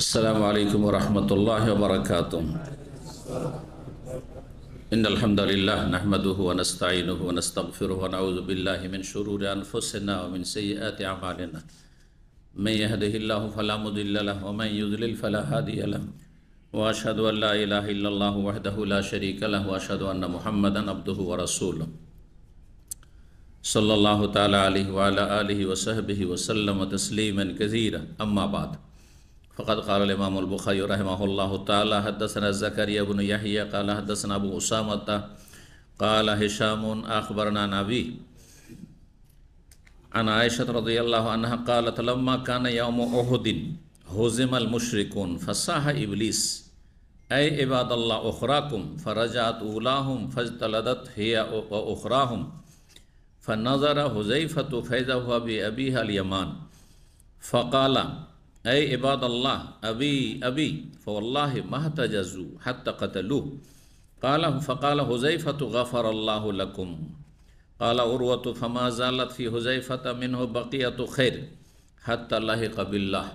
السلام علیکم ورحمۃ اللہ وبرکاتہ ان الحمد للہ نحمده ونستعینه ونستغفره ونعوذ باللہ من شرور انفسنا ومن سیئات عمالنا من يهده الله فلا مضل له ومن يضلل فلا هادي له واشهد ان لا اله الا الله وحده لا شريك له واشهد ان محمدا عبده ورسوله صلی اللہ تعالی علیہ وعلی آلہ وصحبہ وسلم تسلیما کثیرا اما بعد فقد قال الإمام البخاري رحمه الله تعالى حدثنا زكريا بن يحيى قال حدثنا أبو أسامة قال هشام أخبرنا نبي عن عائشة رضي الله عنها قالت لما كان يوم أحد هزم المشركون فصاح إبليس أي عباد الله أخراكم فرجعت أولاهم فاجتلدت هي وأخراهم فنظر حذيفة فإذا هو بأبيها اليمان فقال أي عباد الله أبي أبي فوالله ما احتجزوا حتى قتلوه قال فقال حذيفة غفر الله لكم قال عروة فما زالت في حذيفة منه بقية خير حتى লাহিক বিল্লাহ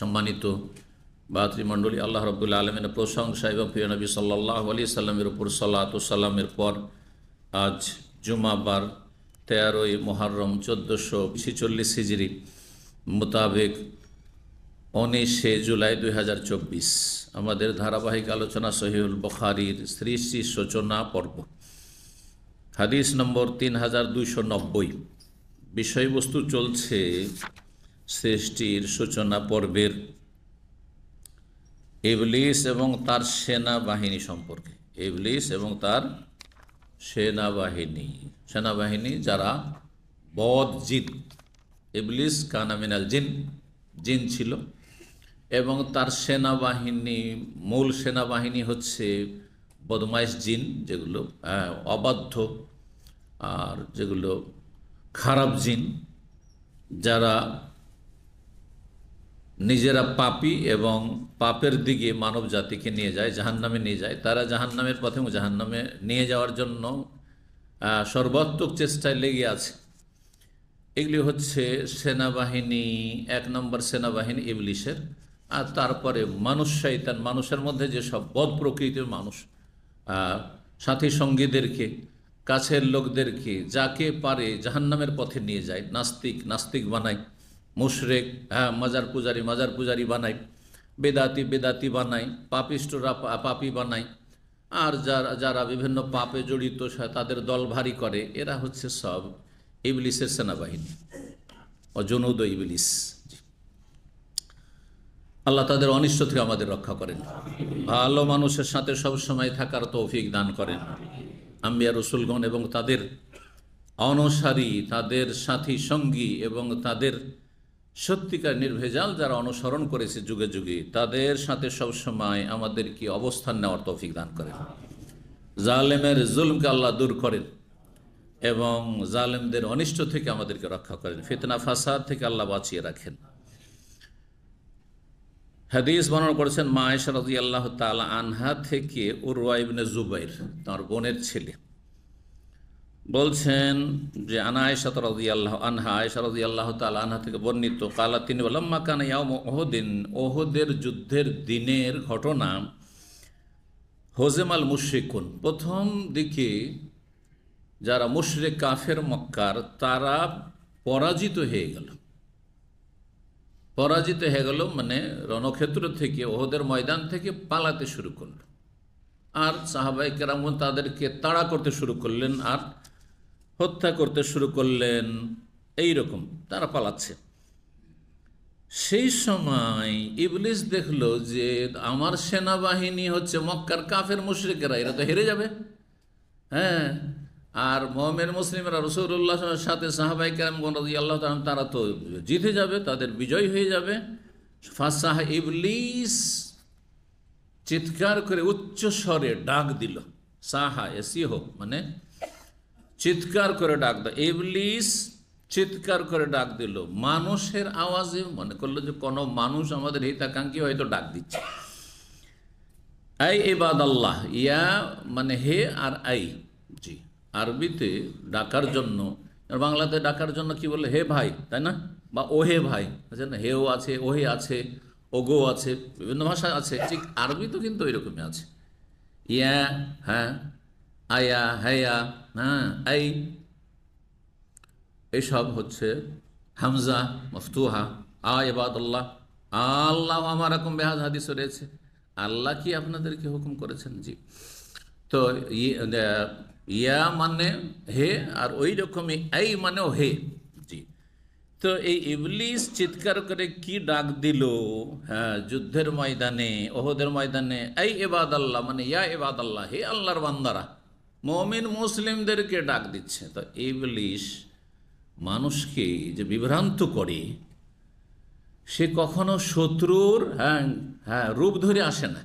সম্মানিত ভাতৃমণ্ডলী আল্লাহ রবুল্লা আলমিনের প্রশংসা এবং প্রিয় নবী সাল্লাহ আলি সাল্লামের উপর সাল্লাহসাল্লামের পর আজ জুমাবার তেরোই মহারম চোদ্দোশো ছিচল্লিশ হিজড়ি মোতাবেক উনিশে জুলাই দুই আমাদের ধারাবাহিক আলোচনা সহিউল বখারির শ্রী সূচনা পর্ব হাদিস নম্বর তিন হাজার দুইশো নব্বই বিষয়বস্তু চলছে সৃষ্টির সূচনা পর্বের ইবলিস এবং তার সেনাবাহিনী সম্পর্কে ইবলিস এবং তার সেনাবাহিনী সেনাবাহিনী যারা বদ জিন ইবলিস কানামিনাল জিন জিন ছিল এবং তার সেনাবাহিনী মূল সেনাবাহিনী হচ্ছে বদমাইশ জিন যেগুলো অবাধ্য আর যেগুলো খারাপ জিন যারা নিজেরা পাপি এবং পাপের দিকে মানব জাতিকে নিয়ে যায় জাহান্নামে নিয়ে যায় তারা জাহান্নামের পথে জাহান্নামে নিয়ে যাওয়ার জন্য সর্বাত্মক চেষ্টায় লেগে আছে এগুলি হচ্ছে সেনাবাহিনী এক নম্বর সেনাবাহিনী ইবলিশের আর তারপরে মানুষ শৈতান মানুষের মধ্যে যেসব বদ প্রকৃতির মানুষ সাথী সঙ্গীদেরকে কাছের লোকদেরকে যাকে পারে জাহান্নামের পথে নিয়ে যায় নাস্তিক নাস্তিক বানায় মুশরেক হ্যাঁ মাজার পূজারি মাজার পূজারি বানায় বেদাতি বেদাতি বানায় পাপিষ্টরা পাপি বানায় আর যারা যারা বিভিন্ন পাপে জড়িত তাদের দল ভারী করে এরা হচ্ছে সব ইবলিসের সেনাবাহিনী অজনুদ ইবলিস আল্লাহ তাদের অনিষ্ট থেকে আমাদের রক্ষা করেন ভালো মানুষের সাথে সবসময় থাকার তৌফিক দান করেন আম্বিয়া রসুলগণ এবং তাদের অনসারী তাদের সাথী সঙ্গী এবং তাদের সত্যিকার নির্ভেজাল যারা অনুসরণ করেছে যুগে যুগে তাদের সাথে সবসময় আমাদেরকে অবস্থান নেওয়ার তৌফিক দান করেন জালেমের জুলকে আল্লাহ দূর করেন এবং জালেমদের অনিষ্ট থেকে আমাদেরকে রক্ষা করেন ফিতনা ফাসাদ থেকে আল্লাহ বাঁচিয়ে রাখেন হাদিস বর্ণনা করেছেন মা আয়সা আল্লাহ তালা আনহা থেকে উরওয়া ইবনে জুবাইর তার বোনের ছেলে বলছেন যে আনা আয়সাত রাজি আল্লাহ আনহা আয়সা রাজি আল্লাহ তাল আনহা থেকে বর্ণিত কালা তিনি মা কানা ইয়াম ওহদিন ওহদের যুদ্ধের দিনের ঘটনা হোজেমাল মুশ্রিকুন প্রথম দিকে যারা মুশরে কাফের মক্কার তারা পরাজিত হয়ে গেল পরাজিত হয়ে গেল মানে রণক্ষেত্র থেকে ওহদের ময়দান থেকে পালাতে শুরু করল আর সাহাবাই কেরাম তাদেরকে তাড়া করতে শুরু করলেন আর হত্যা করতে শুরু করলেন এই রকম তারা পালাচ্ছে সেই সময় ইবলিস দেখলো যে আমার সেনাবাহিনী হচ্ছে মক্কার কাফের মুশ্রিকেরা এরা তো হেরে যাবে হ্যাঁ আর মহমের মুসলিমরা রসুল্লাহর সাথে সাহাবাই কেরামগণ রাজি আল্লাহ তারা তো জিতে যাবে তাদের বিজয় হয়ে যাবে ফাসাহ ইবলিস চিৎকার করে উচ্চ স্বরে ডাক দিল সাহা এসি হোক মানে চিৎকার করে ডাক দিল ইবলিস চিৎকার করে ডাক দিল মানুষের আওয়াজে মনে করলো যে কোনো মানুষ আমাদের হিতাকাঙ্ক্ষী হয়তো ডাক দিচ্ছে আই এবাদ আল্লাহ ইয়া মানে হে আর আই আরবিতে ডাকার জন্য বাংলাতে ডাকার জন্য কি বলে হে ভাই তাই না বা ওহে ভাই আছে আচ্ছা, না হেও আছে ওহে আছে ওগো আছে বিভিন্ন ভাষা আছে ঠিক আরবি তো কিন্তু রকমই আছে ইয়া হ্যাঁ আয়া হ্যাঁ হ্যাঁ এই এইসব হচ্ছে হামজা মফতুহা আবাদুল্লাহ আল্লাহ আমার এরকম বেহাজ হাদিস রয়েছে আল্লাহ কি আপনাদেরকে হুকুম করেছেন জি তো ইয়া মানে হে আর ওই রকমই এই মানেও হে জি তো এই ইবলিস চিৎকার করে কি ডাক দিল হ্যাঁ যুদ্ধের ময়দানে ওহদের ময়দানে এই এবাদ আল্লাহ মানে ইয়া এবাদ আল্লাহ হে আল্লাহর বান্দারা মমিন মুসলিমদেরকে ডাক দিচ্ছে তো ইবলিস মানুষকে যে বিভ্রান্ত করে সে কখনো শত্রুর হ্যাঁ হ্যাঁ রূপ ধরে আসে না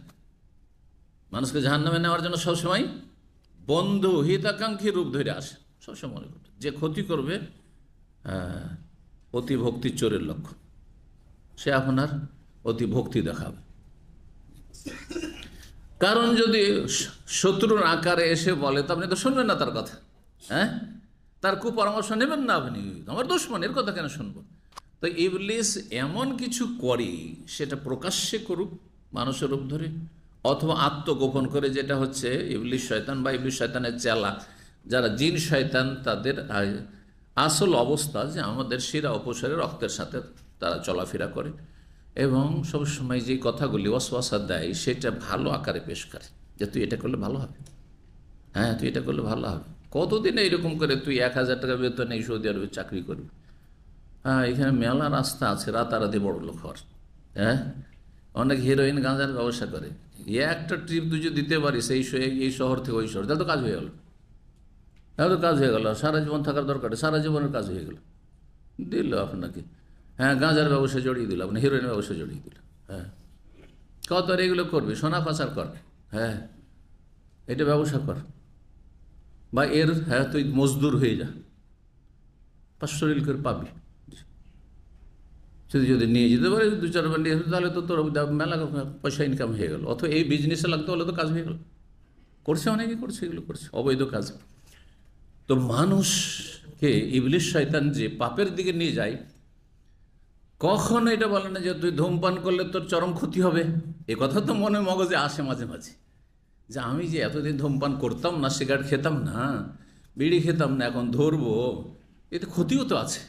মানুষকে জাহান্নামে নেওয়ার জন্য সবসময় বন্ধু হিতাকাঙ্ক্ষী রূপ ধরে আসে সবসময় মনে করতে যে ক্ষতি করবে অতি ভক্তি চোরের লক্ষ্য সে আপনার অতি ভক্তি দেখাবে কারণ যদি শত্রুর আকারে এসে বলে তো আপনি তো শুনবেন না তার কথা হ্যাঁ তার পরামর্শ নেবেন না আপনি আমার দুশ্মন এর কথা কেন শুনবো তো ইবলিস এমন কিছু করে সেটা প্রকাশ্যে করুক মানুষের রূপ ধরে অথবা আত্মগোপন করে যেটা হচ্ছে ইবলিশ শয়তান বা ইবলিশ শয়তানের চেলা যারা জিন শয়তান তাদের আসল অবস্থা যে আমাদের শিরা অপসারে রক্তের সাথে তারা চলাফেরা করে এবং সবসময় যে কথাগুলি অশোয়াশা দেয় সেটা ভালো আকারে পেশ করে যে তুই এটা করলে ভালো হবে হ্যাঁ তুই এটা করলে ভালো হবে কতদিন এইরকম করে তুই এক হাজার টাকা বেতনে সৌদি আরবে চাকরি করবি হ্যাঁ এখানে মেলা রাস্তা আছে রাতারাতি বড় লোক হওয়ার হ্যাঁ অনেক হিরোইন গাঁজার ব্যবসা করে ইয়ে একটা ট্রিপ তুই যদি দিতে পারিস এই এই শহর থেকে ওই শহর তাহলে তো কাজ হয়ে গেল তাহলে তো কাজ হয়ে গেল সারা জীবন থাকার দরকার সারা জীবনের কাজ হয়ে গেল দিল আপনাকে হ্যাঁ গাঁজার ব্যবসা জড়িয়ে দিল আপনি হিরোইনের ব্যবসা জড়িয়ে দিল হ্যাঁ কত আর এগুলো করবি সোনা পাচার কর হ্যাঁ এটা ব্যবসা কর বা এর হ্যাঁ তুই মজদুর হয়ে যা পাঁচশো করে পাবি যদি যদি নিয়ে যেতে পারে দু চারবার নিয়ে তাহলে তো তোর মেলা পয়সা ইনকাম হয়ে গেল অথবা এই বিজনেসে লাগতে হলে তো কাজ হয়ে গেল করছে অনেকে করছে এগুলো করছে অবৈধ কাজ তো মানুষকে ইবলিশ শয়তান যে পাপের দিকে নিয়ে যায় কখনো এটা বলে না যে তুই ধূমপান করলে তোর চরম ক্ষতি হবে এ কথা তো মনে মগজে আসে মাঝে মাঝে যে আমি যে এতদিন ধূমপান করতাম না সিগারেট খেতাম না বিড়ি খেতাম না এখন ধরবো এতে ক্ষতিও তো আছে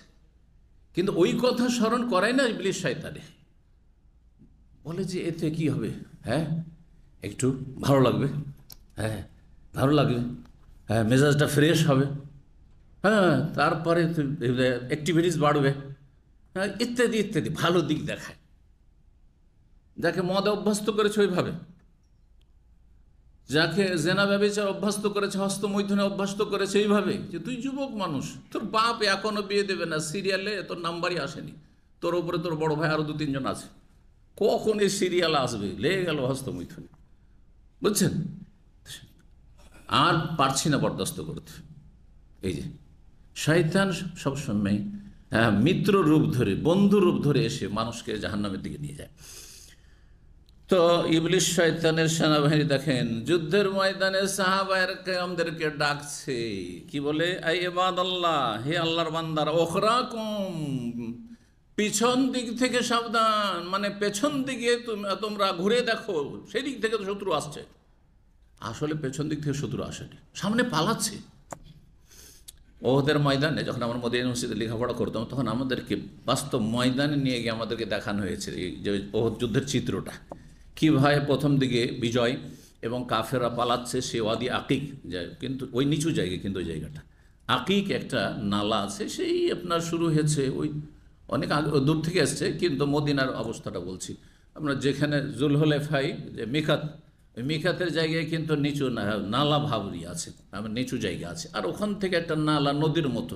কিন্তু ওই কথা স্মরণ করায় না ইবলিশ শয়তানে বলে যে এতে কি হবে হ্যাঁ একটু ভালো লাগবে হ্যাঁ ভালো লাগবে হ্যাঁ মেজাজটা ফ্রেশ হবে হ্যাঁ তারপরে অ্যাক্টিভিটিস বাড়বে হ্যাঁ ইত্যাদি ইত্যাদি ভালো দিক দেখায় যাকে মদ অভ্যস্ত করেছে ওইভাবে যাকে জেনা ব্যবচার অভ্যস্ত করেছে হস্তমৈথুনে অভ্যস্ত করেছে এইভাবে যে তুই যুবক মানুষ তোর বাপ এখনও বিয়ে দেবে না সিরিয়ালে তোর নাম্বারই আসেনি তোর ওপরে তোর বড় ভাই আরও দু তিনজন আছে কখন এই সিরিয়াল আসবে লেগে গেল হস্ত মৈথনে বুঝছেন আর পারছি না বরদাস্ত করতে এই যে শয়তান সবসময় মিত্র রূপ ধরে বন্ধু রূপ ধরে এসে মানুষকে জাহান্নামের দিকে নিয়ে যায় তো ইবলিশ শয়তানের সেনাবাহিনী দেখেন যুদ্ধের ময়দানে সাহাবায়ের কেমদেরকে ডাকছে কি বলে আই এবাদ আল্লাহ হে আল্লাহর বান্দার ওখরা কম পিছন দিক থেকে সাবধান মানে পেছন দিকে তোমরা ঘুরে দেখো সেদিক থেকে তো শত্রু আসছে আসলে পেছন দিক থেকে শত্রু আসেনি সামনে পালাচ্ছে ওদের ময়দানে যখন আমরা মোদী মসজিদে লেখাপড়া করতাম তখন আমাদেরকে বাস্তব ময়দানে নিয়ে গিয়ে আমাদেরকে দেখানো হয়েছে যে ওহ যুদ্ধের চিত্রটা কীভাবে প্রথম দিকে বিজয় এবং কাফেরা পালাচ্ছে সেওয়াদি আকিক কিন্তু ওই নিচু জায়গা কিন্তু ওই জায়গাটা আকিক একটা নালা আছে সেই আপনার শুরু হয়েছে ওই অনেক দূর থেকে এসছে কিন্তু মদিনার অবস্থাটা বলছি আমরা যেখানে জুলহলেফাই যে মিকাত মিকাতের জায়গায় কিন্তু নিচু নালা ভাবরি আছে আমার নিচু জায়গা আছে আর ওখান থেকে একটা নালা নদীর মতো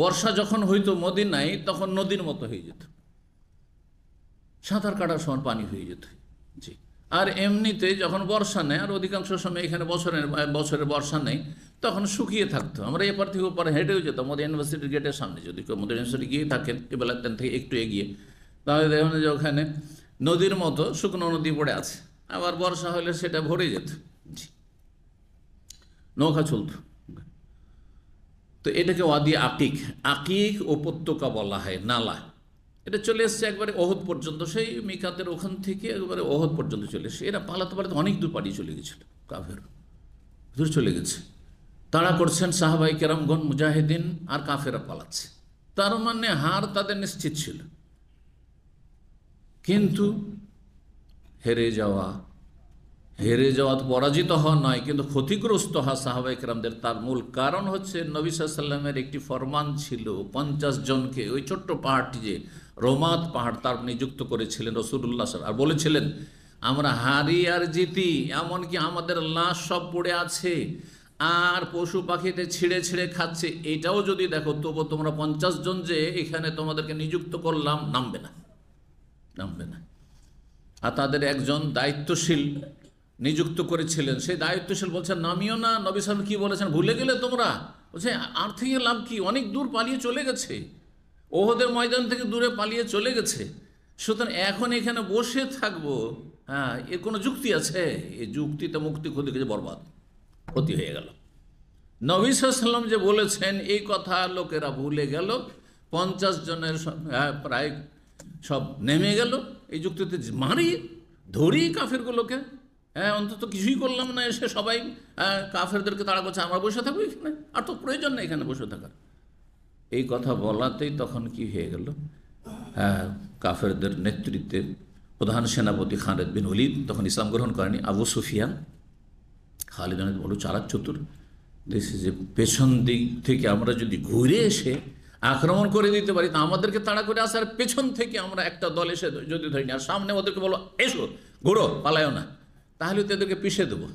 বর্ষা যখন হইতো মদিনায় তখন নদীর মতো হয়ে যেত সাঁতার কাটার সময় পানি হয়ে যেত জি আর এমনিতে যখন বর্ষা নেই আর অধিকাংশ সময় এখানে বছরের বছরের বর্ষা নেই তখন শুকিয়ে থাকতো আমরা এপার থেকে ওপারে হেঁটেও যেতাম মোদী ইউনিভার্সিটির গেটের সামনে যদি কেউ মোদী ইউনিভার্সিটি গিয়ে থাকেন এবেলাতেন থেকে একটু এগিয়ে তাহলে দেখুন যে ওখানে নদীর মতো শুকনো নদী পড়ে আছে আবার বর্ষা হলে সেটা ভরে যেত জি নৌকা চলত তো এটাকে ওয়াদি আকিক আকিক উপত্যকা বলা হয় নালা এটা চলে এসছে একবারে অহদ পর্যন্ত সেই মিকাতের ওখান থেকে একবারে অহদ পর্যন্ত চলে এসেছে এরা পালাতে পালাতে অনেক দূর পালিয়ে চলে গেছিল কাফের দূর চলে গেছে তারা করছেন সাহাবাই কেরামগন মুজাহিদিন আর কাফেরা পালাচ্ছে তার মানে হার তাদের নিশ্চিত ছিল কিন্তু হেরে যাওয়া হেরে যাওয়া তো পরাজিত হওয়া নয় কিন্তু ক্ষতিগ্রস্ত হওয়া সাহাবাই কেরামদের তার মূল কারণ হচ্ছে নবী সাল্লামের একটি ফরমান ছিল পঞ্চাশ জনকে ওই ছোট্ট পাহাড়টি যে রোমাত পাহাড় তার নিযুক্ত করেছিলেন রসুল্লাহ সাল আর বলেছিলেন আমরা হারি আর জিতি এমনকি আমাদের লাশ সব পড়ে আছে আর পশু পাখিতে ছিঁড়ে ছিঁড়ে খাচ্ছে এটাও যদি দেখো তবু তোমরা পঞ্চাশ জন যে এখানে তোমাদেরকে নিযুক্ত করলাম নামবে না নামবে না আর তাদের একজন দায়িত্বশীল নিযুক্ত করেছিলেন সেই দায়িত্বশীল বলছেন নামিও না নবী সাহেব কী বলেছেন ভুলে গেলে তোমরা বলছে আর লাভ কি অনেক দূর পালিয়ে চলে গেছে ওহদের ময়দান থেকে দূরে পালিয়ে চলে গেছে সুতরাং এখন এখানে বসে থাকবো হ্যাঁ এর কোনো যুক্তি আছে এই যুক্তিতে মুক্তি ক্ষতি গেছে বরবাদ ক্ষতি হয়ে গেল নবী সাল্লাম যে বলেছেন এই কথা লোকেরা ভুলে গেল পঞ্চাশ জনের হ্যাঁ, প্রায় সব নেমে গেল এই যুক্তিতে মারি ধরি কাফেরগুলোকে হ্যাঁ অন্তত কিছুই করলাম না এসে সবাই হ্যাঁ, কাফেরদেরকে তাড়া করছে আমরা বসে থাকবো এখানে আর তো প্রয়োজন না এখানে বসে থাকার এই কথা বলাতেই তখন কি হয়ে গেল হ্যাঁ কাফেরদের নেতৃত্বে প্রধান সেনাপতি খালেদ বিন অলিদ তখন ইসলাম গ্রহণ করেনি আবু সুফিয়ান খালিদ অনেক বলু চালাক চতুর দেশে যে পেছন দিক থেকে আমরা যদি ঘুরে এসে আক্রমণ করে দিতে পারি তো আমাদেরকে তাড়া করে আসার পেছন থেকে আমরা একটা দল এসে যদি ধরি আর সামনে ওদেরকে বলো এসো ঘোড়ো পালায়ও না তাহলে তো এদেরকে পিষে দেবো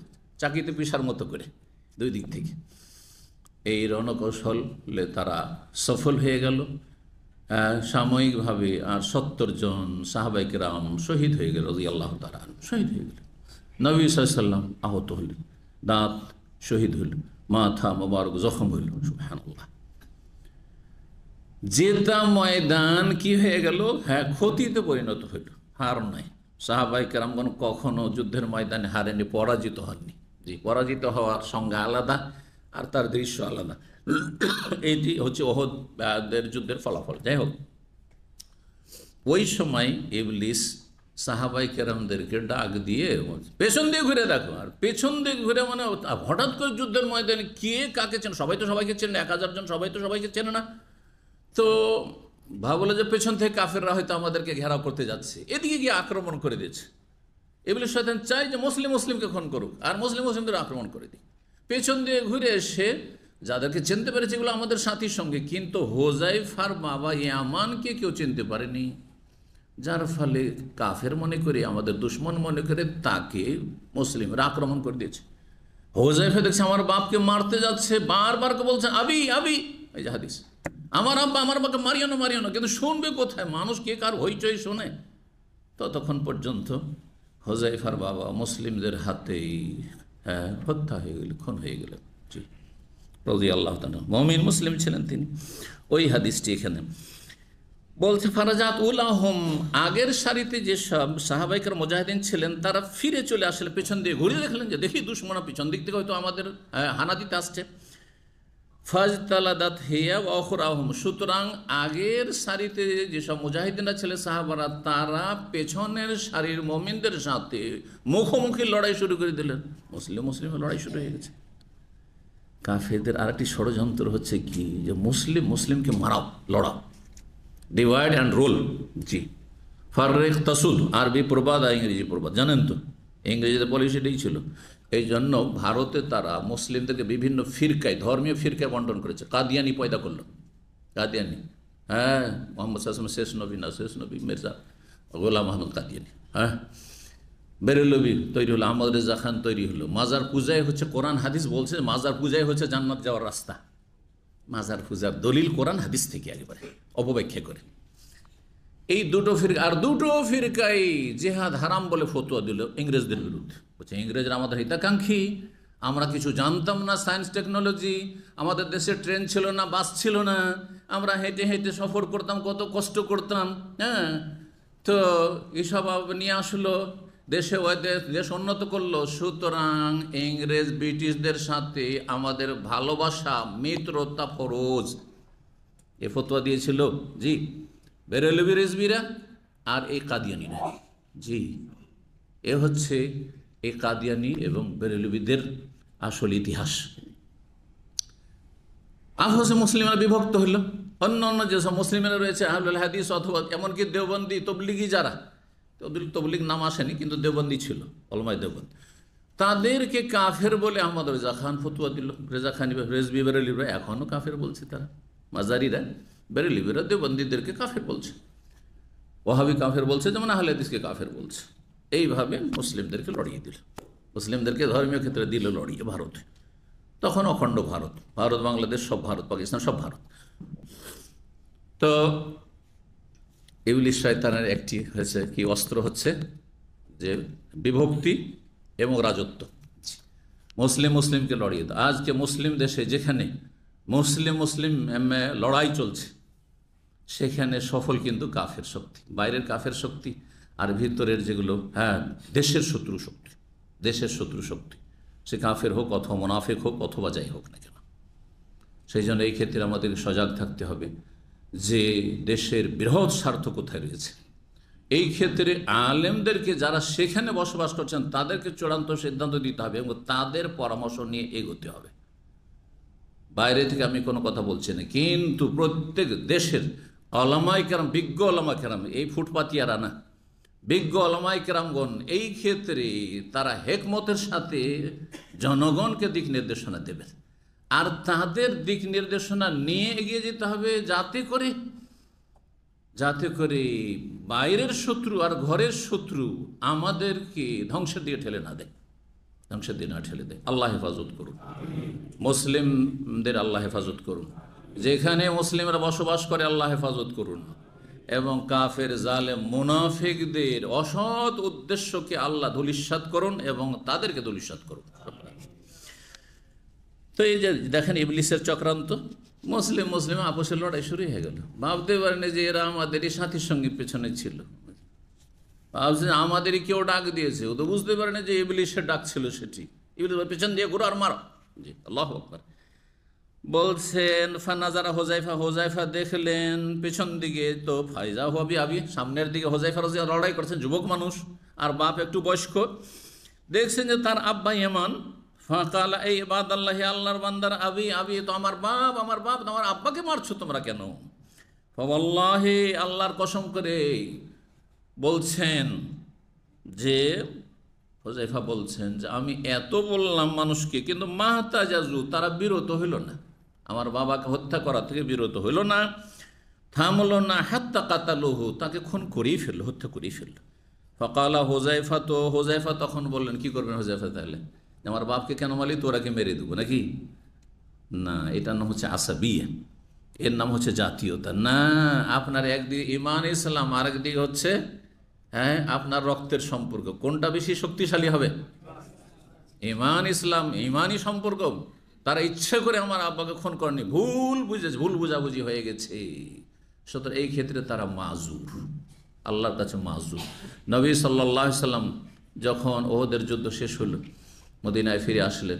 চাকিতে পিসার মতো করে দুই দিক থেকে এই রণকৌশলে তারা সফল হয়ে গেল সাময়িকভাবে আর সত্তর জন সাহাবাইক রাম শহীদ হয়ে গেল রাজি আল্লাহ তারা শহীদ হয়ে গেল নবী সাল্লাম আহত হইল দাঁত শহীদ হইল মাথা মোবারক জখম হইল সুহানুল্লাহ জেতা ময়দান কি হয়ে গেল হ্যাঁ ক্ষতিতে পরিণত হইল হার নাই সাহাবাইক কেরামগণ কখনো যুদ্ধের ময়দানে হারেনি পরাজিত হননি যে পরাজিত হওয়ার সংজ্ঞা আলাদা আর তার দৃশ্য আলাদা এটি হচ্ছে ওহদের যুদ্ধের ফলাফল যাই হোক ওই সময় ইবলিস সাহাবাই কেরামদেরকে ডাক দিয়ে পেছন দিয়ে ঘুরে দেখো আর পেছন দিয়ে ঘুরে মানে হঠাৎ করে যুদ্ধের ময়দানে কে কাকে চেন সবাই তো সবাইকে চেনে এক হাজার জন সবাই তো সবাইকে চেনে না তো ভাবলো যে পেছন থেকে কাফেররা হয়তো আমাদেরকে ঘেরাও করতে যাচ্ছে এদিকে গিয়ে আক্রমণ করে দিয়েছে এগুলির সাথে চাই যে মুসলিম মুসলিমকে খুন করুক আর মুসলিম মুসলিমদের আক্রমণ করে দিই পেছন দিয়ে ঘুরে এসে যাদেরকে চিনতে পেরেছে এগুলো আমাদের সাথীর সঙ্গে কিন্তু হোজাইফার বাবা ইয়ামানকে কেউ চিনতে পারেনি যার ফলে কাফের মনে করে আমাদের দুশ্মন মনে করে তাকে মুসলিমরা আক্রমণ করে দিয়েছে হোজাইফা দেখছে আমার বাপকে মারতে যাচ্ছে বারবার বলছে আবি আবি এই যে আমার আব্বা আমার বাবাকে মারিও না মারিও না কিন্তু শুনবে কোথায় মানুষ কে কার হইচই শোনে ততক্ষণ পর্যন্ত হোজাইফার বাবা মুসলিমদের হাতেই হত্যা হয়ে গেল খুন হয়ে গেল জি রাজি আল্লাহ মমিন মুসলিম ছিলেন তিনি ওই হাদিসটি এখানে বলছে ফারাজাত আহম আগের সারিতে যেসব সাহাবাইকার মুজাহিদিন ছিলেন তারা ফিরে চলে আসলে পেছন দিয়ে ঘুরে দেখলেন যে দেখি দুশ্মনা পিছন দিক থেকে হয়তো আমাদের হানা দিতে আসছে ফজতালাদাত হিয়া অখরাহম সুতরাং আগের সারিতে যেসব মুজাহিদিনরা ছিল সাহাবারা তারা পেছনের সারির মমিনদের সাথে মুখোমুখি লড়াই শুরু করে দিলেন মুসলিম মুসলিমের লড়াই শুরু হয়ে গেছে কাফেদের আরেকটি ষড়যন্ত্র হচ্ছে কি যে মুসলিম মুসলিমকে মারাও লড়াও ডিভাইড অ্যান্ড রোল জি ফারেক তাসুদ আরবি প্রবাদ আর ইংরেজি প্রবাদ জানেন তো ইংরেজিতে পলিসিটাই ছিল এই জন্য ভারতে তারা মুসলিমদেরকে বিভিন্ন ফিরকায় ধর্মীয় ফিরকায় বন্টন করেছে কাদিয়ানি পয়দা করলো কাদিয়ানি হ্যাঁ মোহাম্মদ সাসম শেষ নবী না শেষ নবী মির্জা গোলাম আহমদ কাদিয়ানি হ্যাঁ বেরেলবি তৈরি হলো আহমদ রেজা খান তৈরি হলো মাজার পূজায় হচ্ছে কোরআন হাদিস বলছে মাজার পূজায় হচ্ছে জান্নাত যাওয়ার রাস্তা মাজার পূজার দলিল কোরআন হাদিস থেকে একেবারে অপব্যাখ্যা করে এই দুটো ফিরকা আর দুটো ফিরকাই জেহাদ হারাম বলে ফতোয়া দিল ইংরেজদের বিরুদ্ধে বলছে ইংরেজরা আমাদের হিতাকাঙ্ক্ষী আমরা কিছু জানতাম না সায়েন্স টেকনোলজি আমাদের দেশে ট্রেন ছিল না বাস ছিল না আমরা হেঁটে হেঁটে সফর করতাম কত কষ্ট করতাম হ্যাঁ তো এসব নিয়ে আসলো দেশে ওই দেশ উন্নত করলো সুতরাং ইংরেজ ব্রিটিশদের সাথে আমাদের ভালোবাসা মিত্রতা ফরজ এ ফতোয়া দিয়েছিল জি বেরেলবি রেজবিরা আর এই কাদিয়ানিরা জি এ হচ্ছে এই কাদিয়ানি এবং বেরেলবিদের আসল ইতিহাস আফসে মুসলিমরা বিভক্ত হইল অন্য অন্য যেসব মুসলিমেরা রয়েছে আহলুল হাদিস অথবা এমনকি দেওবন্দি তবলিগি যারা তবলিগ নাম আসেনি কিন্তু দেওবন্দি ছিল অলমায় দেওবন্দি তাদেরকে কাফের বলে আহমদ রেজা খান ফতুয়া দিল রেজা খান রেজবি বেরেলিবরা এখনও কাফের বলছে তারা মাজারিরা বেরেলিবিরা দেওবন্দিদেরকে কাফের বলছে ওহাবি কাফের বলছে যেমন আহলে হাদিসকে কাফের বলছে এইভাবে মুসলিমদেরকে লড়িয়ে দিল মুসলিমদেরকে ধর্মীয় ক্ষেত্রে দিল লড়িয়ে ভারতে তখন অখণ্ড ভারত ভারত বাংলাদেশ সব ভারত পাকিস্তান সব ভারত তো ইউলিশ শয়তানের একটি হয়েছে কি অস্ত্র হচ্ছে যে বিভক্তি এবং রাজত্ব মুসলিম মুসলিমকে লড়িয়ে দেয় আজকে মুসলিম দেশে যেখানে মুসলিম মুসলিম লড়াই চলছে সেখানে সফল কিন্তু কাফের শক্তি বাইরের কাফের শক্তি আর ভিতরের যেগুলো হ্যাঁ দেশের শত্রু শক্তি দেশের শত্রু শক্তি সে কাফের হোক অথবা মোনাফেক হোক অথবা যাই হোক না কেন সেই জন্য এই ক্ষেত্রে আমাদের সজাগ থাকতে হবে যে দেশের বৃহৎ স্বার্থ কোথায় রয়েছে এই ক্ষেত্রে আলেমদেরকে যারা সেখানে বসবাস করছেন তাদেরকে চূড়ান্ত সিদ্ধান্ত দিতে হবে এবং তাদের পরামর্শ নিয়ে এগোতে হবে বাইরে থেকে আমি কোনো কথা বলছি না কিন্তু প্রত্যেক দেশের অলামাই কেরাম বিজ্ঞ অলামা কেরাম এই ফুটপাতিয়ারা না বিজ্ঞ অলমাই কেরামগণ এই ক্ষেত্রে তারা হেকমতের সাথে জনগণকে দিক নির্দেশনা দেবে আর তাদের দিক নির্দেশনা নিয়ে এগিয়ে যেতে হবে যাতে করে যাতে করে বাইরের শত্রু আর ঘরের শত্রু আমাদেরকে ধ্বংসের দিয়ে ঠেলে না দেয় ধ্বংসের দিয়ে না ঠেলে দেয় আল্লাহ হেফাজত করুন মুসলিমদের আল্লাহ হেফাজত করুন যেখানে মুসলিমরা বসবাস করে আল্লাহ হেফাজত করুন এবং কাফের জালে মুনাফিকদের অসৎ উদ্দেশ্যকে আল্লাহ ধুলিস্বাদ করুন এবং তাদেরকে ধুলিস্বাদ করুন তো এই যে দেখেন ইবলিসের চক্রান্ত মুসলিম মুসলিম আপসের লড়াই শুরু হয়ে গেল ভাবতে পারেন যে এরা আমাদেরই সাথীর সঙ্গে পেছনে ছিল ভাবছেন আমাদেরই কেউ ডাক দিয়েছে ও তো বুঝতে পারেন যে ইবলিসের ডাক ছিল সেটি ইবলিস পেছন দিয়ে ঘুরো আর মারো জি আল্লাহ আকবর বলছেন ফানাজারা হোজাইফা হোজাইফা দেখলেন পেছন দিকে তো ফাইজা হবি আবি সামনের দিকে হোজাইফা রোজা লড়াই করছেন যুবক মানুষ আর বাপ একটু বয়স্ক দেখছেন যে তার আব্বা এমন ফাঁকাল এই ইবাদ আল্লাহ আল্লাহর বান্দার আবি আবি তো আমার বাপ আমার বাপ আমার আব্বাকে মারছো তোমরা কেন ফবল্লাহে আল্লাহর কসম করে বলছেন যে হোজাইফা বলছেন যে আমি এত বললাম মানুষকে কিন্তু মাহতাজাজু তারা বিরত হইল না আমার বাবাকে হত্যা করা থেকে বিরত হইল না থামল না হাত্তা কাতালুহু তাকে খুন করেই ফেললো হত্যা করেই ফেললো ফকালা হোজাইফা তো হোজাইফা তখন বললেন কি করবেন হোজাইফা তাহলে আমার বাপকে কেন মালি তোরাকে মেরে দেবো নাকি না এটার নাম হচ্ছে আসাবিয়া এর নাম হচ্ছে জাতীয়তা না আপনার একদিকে ইমান ইসলাম একদিকে হচ্ছে হ্যাঁ আপনার রক্তের সম্পর্ক কোনটা বেশি শক্তিশালী হবে ইমান ইসলাম ইমানই সম্পর্ক তারা ইচ্ছে করে আমার আব্বাকে খুন করেনি ভুল বুঝেছে ভুল বুঝাবুঝি হয়ে গেছে সুতরাং এই ক্ষেত্রে তারা মাজুর আল্লাহর কাছে মাজুর নবী সাল্লাহ সাল্লাম যখন ওহদের যুদ্ধ শেষ হল মদিনায় ফিরে আসলেন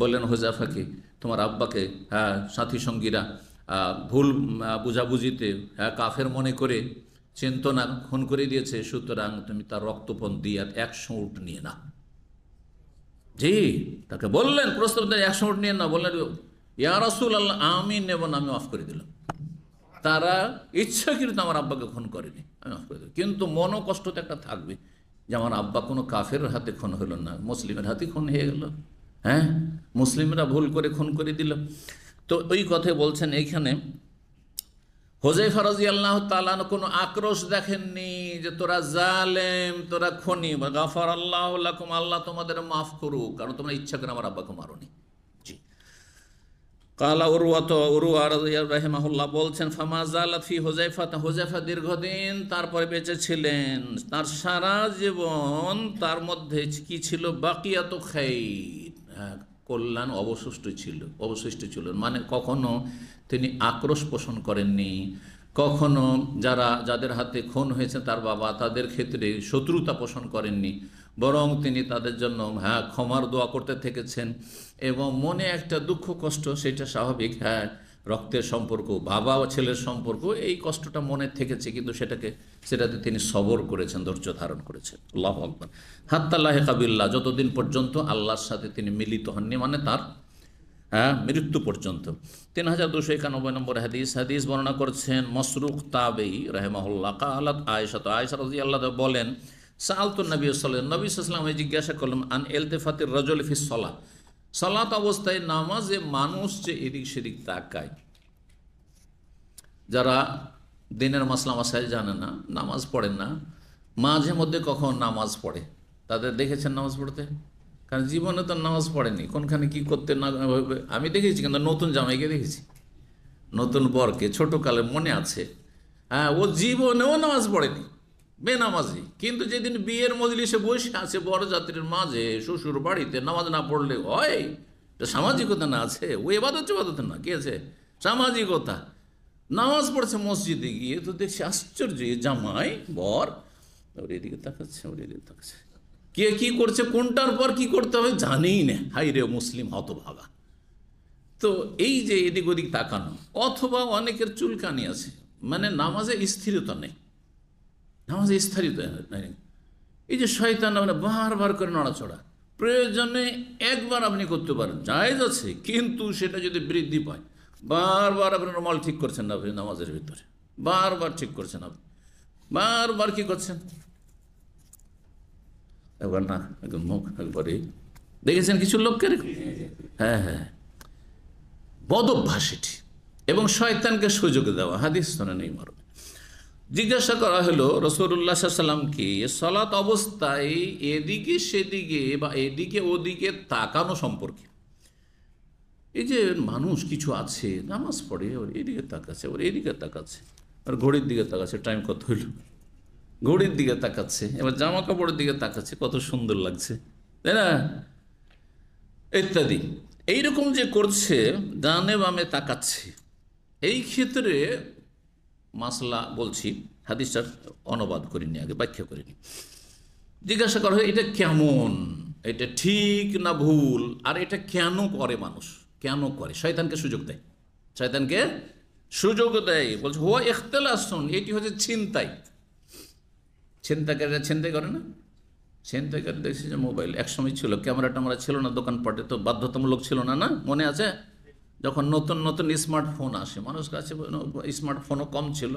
বললেন হোজাফাকে তোমার আব্বাকে হ্যাঁ সাথী সঙ্গীরা ভুল বুঝাবুঝিতে হ্যাঁ কাফের মনে করে চিন্তনা খুন করে দিয়েছে সুতরাং তুমি তার রক্তপণ দিয়ে আর একশো উঠ নিয়ে না জি তাকে বললেন প্রস্তাব দেন একশো উঠ নিয়ে না বললেন ইয়া রাসুল আল্লাহ আমি নেব না আমি অফ করে দিলাম তারা ইচ্ছাকৃত আমার আব্বাকে খুন করেনি আমি মাফ করে দিলাম কিন্তু মনও কষ্ট তো একটা থাকবে যে আমার আব্বা কোনো কাফের হাতে খুন হলো না মুসলিমের হাতে খুন হয়ে গেল হ্যাঁ মুসলিমরা ভুল করে খুন করে দিল তো ওই কথাই বলছেন এইখানে হোজাই কোনো আক্রোশ দেখেননি যে তোরা জালেম তোরা খনি বা আল্লাহ তোমাদের মাফ করুক কারণ ইচ্ছা করে আমার কালা বলছেন হোজাইফা দীর্ঘদিন তারপরে বেঁচে ছিলেন তার সারা জীবন তার মধ্যে কি ছিল বাকিয়াত খাই হ্যাঁ, কল্যাণ অবশিষ্ট ছিল অবশিষ্ট ছিল মানে কখনো তিনি আক্রোশ পোষণ করেননি কখনো যারা যাদের হাতে খুন হয়েছে তার বাবা তাদের ক্ষেত্রে শত্রুতা পোষণ করেননি বরং তিনি তাদের জন্য হ্যাঁ ক্ষমার দোয়া করতে থেকেছেন এবং মনে একটা দুঃখ কষ্ট সেটা স্বাভাবিক হ্যাঁ রক্তের সম্পর্ক বাবা ও ছেলের সম্পর্ক এই কষ্টটা মনে থেকেছে কিন্তু সেটাকে সেটাতে তিনি সবর করেছেন ধৈর্য ধারণ করেছেন আল্লাহ আকবর হাত্তাল্লাহ কাবিল্লা যতদিন পর্যন্ত আল্লাহর সাথে তিনি মিলিত হননি মানে তার হ্যাঁ মৃত্যু পর্যন্ত তিন হাজার দুশো একানব্বই নম্বর হাদিস হাদিস বর্ণনা করছেন মসরুক তাবেই রহমাহুল্লাহ কাহালাত আয়েশাত আয়সা রাজি আল্লাহ বলেন সালতুল নবী সাল্লাম নবী সাল্লাম জিজ্ঞাসা করলাম আন এলতে ফাতির রজল ফিসলা সালাত অবস্থায় নামাজে মানুষ যে এদিক সেদিক তাকায় যারা দিনের মাসলা মাসায় জানে না নামাজ পড়েন না মাঝে মধ্যে কখন নামাজ পড়ে তাদের দেখেছেন নামাজ পড়তে কারণ জীবনে তো নামাজ পড়েনি কোনখানে কি করতে না আমি দেখেছি কিন্তু নতুন জামাইকে দেখেছি নতুন বরকে ছোটকালে মনে আছে হ্যাঁ ও জীবনেও নামাজ পড়েনি বেনামাজি কিন্তু যেদিন বিয়ের মজলিসে বসে আছে যাত্রীর মাঝে শ্বশুর বাড়িতে নামাজ না পড়লে হয় এটা সামাজিকতা না আছে ও এবাদত চেবাদত না কি আছে সামাজিকতা নামাজ পড়ছে মসজিদে গিয়ে তো দেখছি আশ্চর্য জামাই বর ওর এদিকে তাকাচ্ছে ওর এদিকে তাকাচ্ছে কে কি করছে কোনটার পর কি করতে হবে জানেই না হাই রে মুসলিম হতভাগা তো এই যে এদিক ওদিক তাকানো অথবা অনেকের চুলকানি আছে মানে নামাজে স্থিরতা নেই নামাজ স্থায়ী নাই এই যে শয়তান আপনি বারবার করে নড়াচড়া প্রয়োজনে একবার আপনি করতে পারেন জায়জ আছে কিন্তু সেটা যদি বৃদ্ধি পায় বারবার আপনি রুমাল ঠিক করছেন না আপনি নামাজের ভিতরে বারবার ঠিক করছেন আপনি বারবার কি করছেন একবার না একদম মুখ একবারে দেখেছেন কিছু লোককে হ্যাঁ হ্যাঁ বদভ্যাস এটি এবং শয়তানকে সুযোগ দেওয়া হাদিস শোনেন নেই মারো জিজ্ঞাসা করা হলো রসুল্লা সাল্লামকে সলাত অবস্থায় এদিকে সেদিকে বা এদিকে ওদিকে তাকানো সম্পর্কে এই যে মানুষ কিছু আছে নামাজ পড়ে ওর এদিকে তাকাচ্ছে ওর এদিকে তাকাচ্ছে আর ঘড়ির দিকে তাকাচ্ছে টাইম কত হইল ঘড়ির দিকে তাকাচ্ছে এবার জামা কাপড়ের দিকে তাকাচ্ছে কত সুন্দর লাগছে তাই না ইত্যাদি এইরকম যে করছে ডানে বামে তাকাচ্ছে এই ক্ষেত্রে মাসলা বলছি হাদিসটার অনুবাদ করিনি আগে ব্যাখ্যা করিনি জিজ্ঞাসা করা হয় এটা কেমন এটা ঠিক না ভুল আর এটা কেন করে মানুষ কেন করে শয়তানকে সুযোগ দেয় শয়তানকে সুযোগ দেয় বলছে হো এখতেল আসন এটি হচ্ছে ছিনতাই ছিনতাইকারীরা ছিনতাই করে না ছিনতাইকারী দেখছি যে মোবাইল একসময় ছিল ক্যামেরা ট্যামেরা ছিল না দোকানপাটে তো বাধ্যতামূলক ছিল না না মনে আছে যখন নতুন নতুন স্মার্টফোন আসে মানুষ কাছে স্মার্টফোনও কম ছিল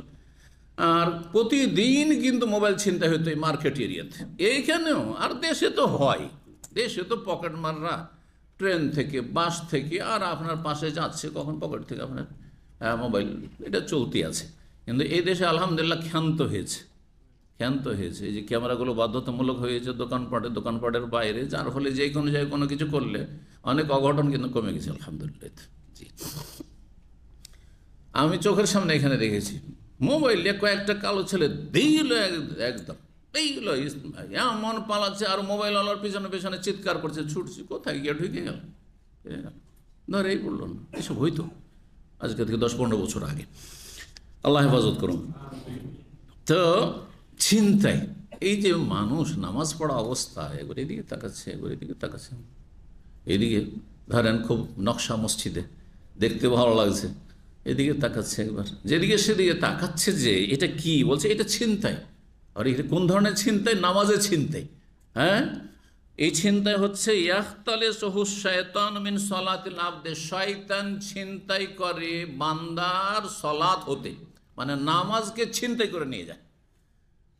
আর প্রতিদিন কিন্তু মোবাইল ছিনতাই হইতো এই মার্কেট এরিয়াতে এইখানেও আর দেশে তো হয় দেশে তো পকেট মাররা ট্রেন থেকে বাস থেকে আর আপনার পাশে যাচ্ছে কখন পকেট থেকে আপনার মোবাইল এটা চলতি আছে কিন্তু এই দেশে আলহামদুলিল্লাহ ক্ষান্ত হয়েছে ক্ষান্ত হয়েছে এই যে ক্যামেরাগুলো বাধ্যতামূলক হয়েছে দোকানপাটে দোকানপাটের বাইরে যার ফলে যে কোনো জায়গায় কোনো কিছু করলে অনেক অঘটন কিন্তু কমে গেছে আলহামদুলিল্লাহ জি আমি চোখের সামনে এখানে দেখেছি মোবাইল কয়েকটা কালো ছেলে দিল একদম দিল এমন পালাচ্ছে আর মোবাইল আলোর পিছনে পিছনে চিৎকার করছে ছুটছি কোথায় গিয়ে ঢুকে গেল ধরে এই বললো না এসব হইতো আজকে থেকে দশ পনেরো বছর আগে আল্লাহ হেফাজত করুন তো চিন্তাই এই যে মানুষ নামাজ পড়া অবস্থা এগুলো এদিকে তাকাচ্ছে এগুলো এদিকে তাকাচ্ছে এদিকে ধরেন খুব নকশা মসজিদে দেখতে ভালো লাগছে এদিকে তাকাচ্ছে একবার যেদিকে সেদিকে তাকাচ্ছে যে এটা কি বলছে এটা ছিনতাই আর এটা কোন ধরনের ছিনতাই নামাজে ছিনতাই হ্যাঁ এই ছিনতাই হচ্ছে ইয়াহতালে সহু শয়তান মিন সলাত দে শয়তান ছিনতাই করে বান্দার সলাত হতে মানে নামাজকে ছিনতাই করে নিয়ে যায়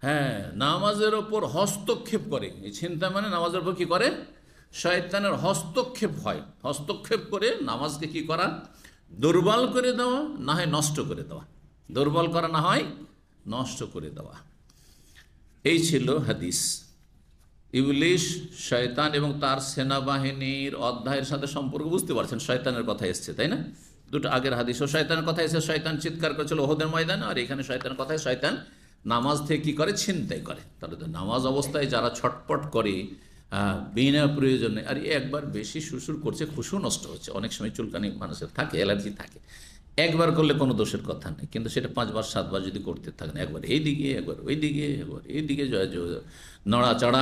হ্যাঁ নামাজের ওপর হস্তক্ষেপ করে এই ছিনতাই মানে নামাজের ওপর কী করে শয়তানের হস্তক্ষেপ হয় হস্তক্ষেপ করে নামাজকে কি করা দুর্বল করে দেওয়া না হয় নষ্ট করে দেওয়া দুর্বল করা না হয় নষ্ট করে দেওয়া এই ছিল হাদিস ইবলিশ শয়তান এবং তার সেনাবাহিনীর অধ্যায়ের সাথে সম্পর্ক বুঝতে পারছেন শয়তানের কথা এসছে তাই না দুটো আগের হাদিস ও শয়তানের কথা এসে শয়তান চিৎকার করেছিল ওহদের ময়দানে আর এখানে শয়তানের কথায় শয়তান নামাজ থেকে কী করে ছিনতাই করে তাহলে তো নামাজ অবস্থায় যারা ছটপট করে হ্যাঁ বিনা প্রয়োজনে আর একবার বেশি শুশুর করছে খুশু নষ্ট হচ্ছে অনেক সময় চুলকানি মানুষের থাকে অ্যালার্জি থাকে একবার করলে কোনো দোষের কথা নেই কিন্তু সেটা পাঁচবার সাতবার যদি করতে থাকেন একবার এই দিকে একবার ওই দিকে একবার এই দিকে নড়াচড়া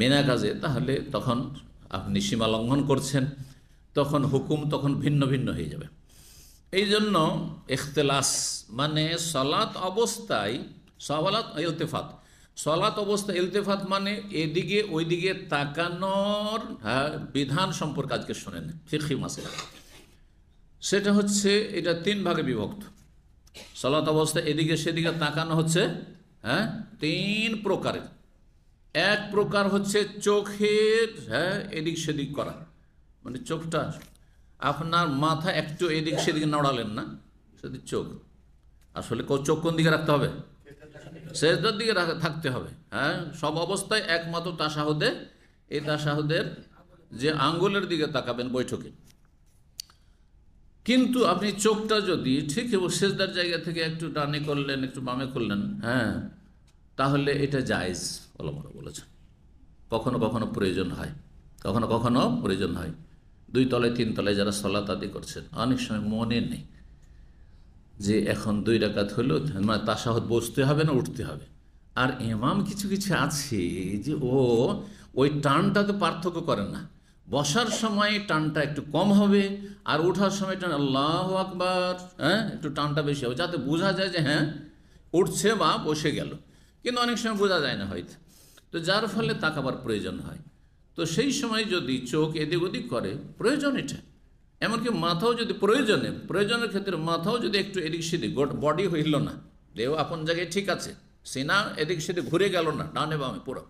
বিনা কাজে তাহলে তখন আপনি সীমা লঙ্ঘন করছেন তখন হুকুম তখন ভিন্ন ভিন্ন হয়ে যাবে এই জন্য এখতেলাস মানে সলাৎ অবস্থায় সওয়ালাত ইলতেফাত সলাত অবস্থা ইলতেফাত মানে এদিকে ওইদিকে তাকানোর হ্যাঁ, বিধান সম্পর্কে আজকে শোনেন ফিকি মাসলা সেটা হচ্ছে এটা তিন ভাগে বিভক্ত সলাত অবস্থা এদিকে সেদিকে তাকানো হচ্ছে হ্যাঁ তিন প্রকারের এক প্রকার হচ্ছে চোখের হ্যাঁ এদিক সেদিক করা মানে চোখটা আপনার মাথা একটু এদিক সেদিকে নড়ালেন না সেদিক চোখ আসলে চোখ কোন দিকে রাখতে হবে সেজদার দিকে থাকতে হবে হ্যাঁ সব অবস্থায় একমাত্র তাসাহদে এই তাসাহদের যে আঙ্গুলের দিকে তাকাবেন বৈঠকে কিন্তু আপনি চোখটা যদি ঠিক সেজদার জায়গা থেকে একটু ডানে করলেন একটু বামে করলেন হ্যাঁ তাহলে এটা জায়জ অলমরা বলেছেন কখনো কখনো প্রয়োজন হয় কখনো কখনো প্রয়োজন হয় দুই তলায় তিন তলায় যারা সলাত আদি করছেন অনেক সময় মনে নেই যে এখন দুই রাকাত হলো মানে তাসাহত বসতে হবে না উঠতে হবে আর এমাম কিছু কিছু আছে যে ও ওই টানটা তো পার্থক্য করে না বসার সময় টানটা একটু কম হবে আর ওঠার সময় টান আল্লাহ আকবার হ্যাঁ একটু টানটা বেশি হবে যাতে বোঝা যায় যে হ্যাঁ উঠছে বা বসে গেল কিন্তু অনেক সময় বোঝা যায় না হয়তো তো যার ফলে তাকাবার প্রয়োজন হয় তো সেই সময় যদি চোখ এদিক ওদিক করে প্রয়োজন এটা এমনকি মাথাও যদি প্রয়োজনে প্রয়োজনের ক্ষেত্রে মাথাও যদি একটু এদিক সেদিক বডি হইল না দেহ আপন জায়গায় ঠিক আছে সেনা এদিক সেদিক ঘুরে গেল না ডানে বামে পুরো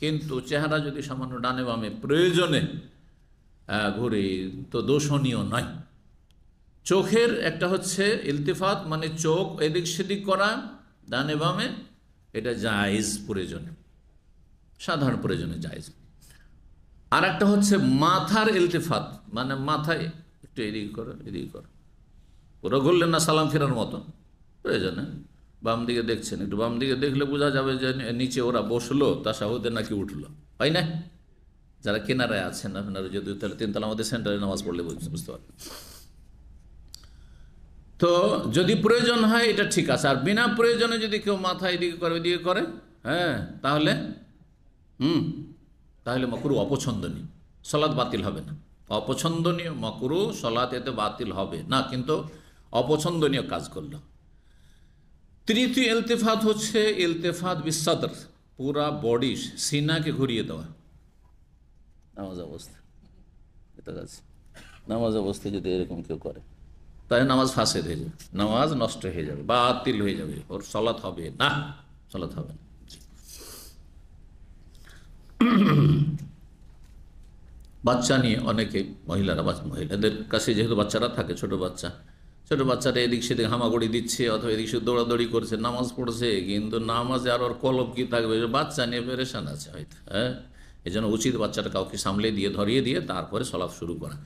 কিন্তু চেহারা যদি সামান্য ডানে বামে প্রয়োজনে ঘুরে তো দোষণীয় নয় চোখের একটা হচ্ছে ইলতিফাত মানে চোখ এদিক সেদিক করা ডানে বামে এটা জায়জ প্রয়োজনে সাধারণ প্রয়োজনে জায়জ আর একটা হচ্ছে মাথার ইলতিফাত মানে মাথায় একটু এদিকে করো এদিকে করো ওরা ঘুরলেন না সালাম ফেরার মতন প্রয়োজনে বাম দিকে দেখছেন একটু বাম দিকে দেখলে বোঝা যাবে যে নিচে ওরা বসলো তাসাহুদের নাকি উঠলো হয় না যারা কেনারায় আছেন আপনারা যদি তাহলে তিনতলা আমাদের সেন্টারে নামাজ পড়লে বুঝতে পারবেন তো যদি প্রয়োজন হয় এটা ঠিক আছে আর বিনা প্রয়োজনে যদি কেউ মাথা এদিকে করে এদিকে করে হ্যাঁ তাহলে হুম তাহলে মকরু নেই সলাদ বাতিল হবে না অপছন্দনীয় মকরু সলাত এতে বাতিল হবে না কিন্তু অপছন্দনীয় কাজ করল তৃতীয় এলতেফাত হচ্ছে এলতেফাত বিশ্বাদর পুরা বডি সিনাকে ঘুরিয়ে দেওয়া নামাজ অবস্থা এটা আছে নামাজ অবস্থা যদি এরকম কেউ করে তাহলে নামাজ ফাঁসে হয়ে যাবে নামাজ নষ্ট হয়ে যাবে বাতিল হয়ে যাবে ওর সলাৎ হবে না সলাৎ হবে না বাচ্চা নিয়ে অনেকে মহিলারা মহিলাদের কাছে যেহেতু বাচ্চারা থাকে ছোট বাচ্চা ছোট বাচ্চারা এদিক সেদিক হামাগুড়ি দিচ্ছে অথবা এদিক সে দৌড়াদৌড়ি করছে নামাজ পড়ছে কিন্তু নামাজে আর ওর কলব কি থাকবে বাচ্চা নিয়ে পেরেশান আছে হয়তো হ্যাঁ এই জন্য উচিত বাচ্চাটা কাউকে সামলে দিয়ে ধরিয়ে দিয়ে তারপরে সলাপ শুরু করা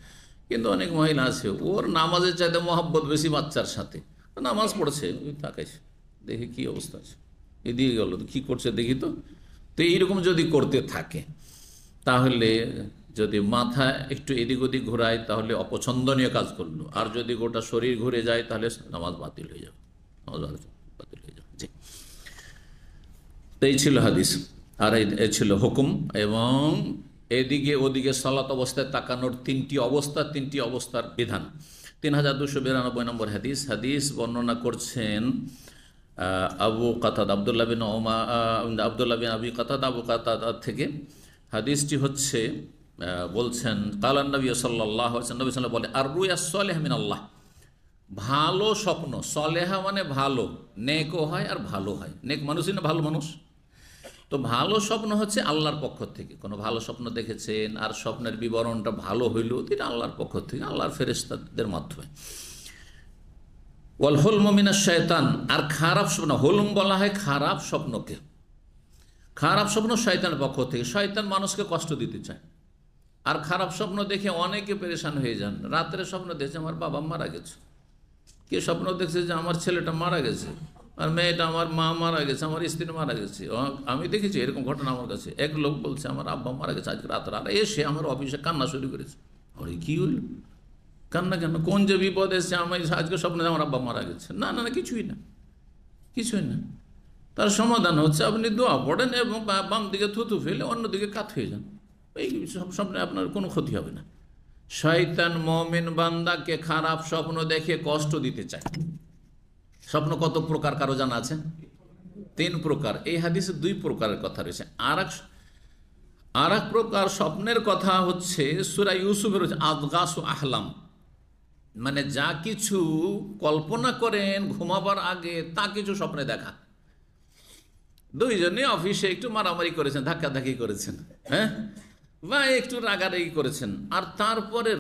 কিন্তু অনেক মহিলা আছে ওর নামাজের চাইতে মহাব্বত বেশি বাচ্চার সাথে নামাজ পড়ছে ওই তাকাইছে দেখে কি অবস্থা আছে এদিকে গেল কি করছে দেখি তো তো এইরকম যদি করতে থাকে তাহলে যদি মাথা একটু এদিক ওদিক ঘোরায় তাহলে অপছন্দনীয় কাজ করলো আর যদি গোটা শরীর ঘুরে যায় তাহলে নামাজ বাতিল হয়ে যাবে নামাজ বাতিল হয়ে যাবে তো এই ছিল হাদিস আর এই ছিল হুকুম এবং এদিকে ওদিকে সালাত অবস্থায় তাকানোর তিনটি অবস্থা তিনটি অবস্থার বিধান তিন হাজার দুশো বিরানব্বই নম্বর হাদিস হাদিস বর্ণনা করছেন আবু কাতাদ আবদুল্লাহ বিন ওমা আবদুল্লাহ বিন আবি কাতাদ আবু কাতাদ থেকে হাদিসটি হচ্ছে বলছেন কালান্নবী সাল্লাহ নবী সাল্লাহ বলে আর রুয়া সলেহ মিন আল্লাহ ভালো স্বপ্ন সলেহা মানে ভালো নেকও হয় আর ভালো হয় নেক মানুষই না ভালো মানুষ তো ভালো স্বপ্ন হচ্ছে আল্লাহর পক্ষ থেকে কোনো ভালো স্বপ্ন দেখেছেন আর স্বপ্নের বিবরণটা ভালো হইল এটা আল্লাহর পক্ষ থেকে আল্লাহর ফেরেস্তাদের মাধ্যমে ওয়াল হোল মমিনা শয়তান আর খারাপ স্বপ্ন হোলম বলা হয় খারাপ স্বপ্নকে খারাপ স্বপ্ন শয়তানের পক্ষ থেকে শয়তান মানুষকে কষ্ট দিতে চায় আর খারাপ স্বপ্ন দেখে অনেকে পরেশান হয়ে যান রাত্রে স্বপ্ন দেখছে আমার বাবা মারা গেছে কে স্বপ্ন দেখছে যে আমার ছেলেটা মারা গেছে আর মেয়েটা আমার মা মারা গেছে আমার স্ত্রী মারা গেছে আমি দেখেছি এরকম ঘটনা আমার কাছে এক লোক বলছে আমার আব্বা মারা গেছে আজকে রাত আর এসে আমার অফিসে কান্না শুরু করেছে আরে কী হইল কান্না কেন কোন যে বিপদ এসছে আমি আজকে স্বপ্নে আমার আব্বা মারা গেছে না না না কিছুই না কিছুই না তার সমাধান হচ্ছে আপনি দোয়া পড়েন এবং বাম দিকে থুতু ফেলে অন্যদিকে কাত হয়ে যান এই স্বপ্নে আপনার কোনো ক্ষতি হবে না শয়তান মমিন বান্দাকে খারাপ স্বপ্ন দেখে কষ্ট দিতে চায় স্বপ্ন কত প্রকার কারো জানা আছে তিন প্রকার এই হাদিসে দুই প্রকারের কথা রয়েছে আর এক আর এক প্রকার স্বপ্নের কথা হচ্ছে সুরা ইউসুফের হচ্ছে আদগাস আহলাম মানে যা কিছু কল্পনা করেন ঘুমাবার আগে তা কিছু স্বপ্নে দেখা দুইজনে অফিসে একটু মারামারি করেছেন ধাক্কাধাক্কি করেছেন হ্যাঁ বা একটু রাগারাগি করেছেন আর তারপরে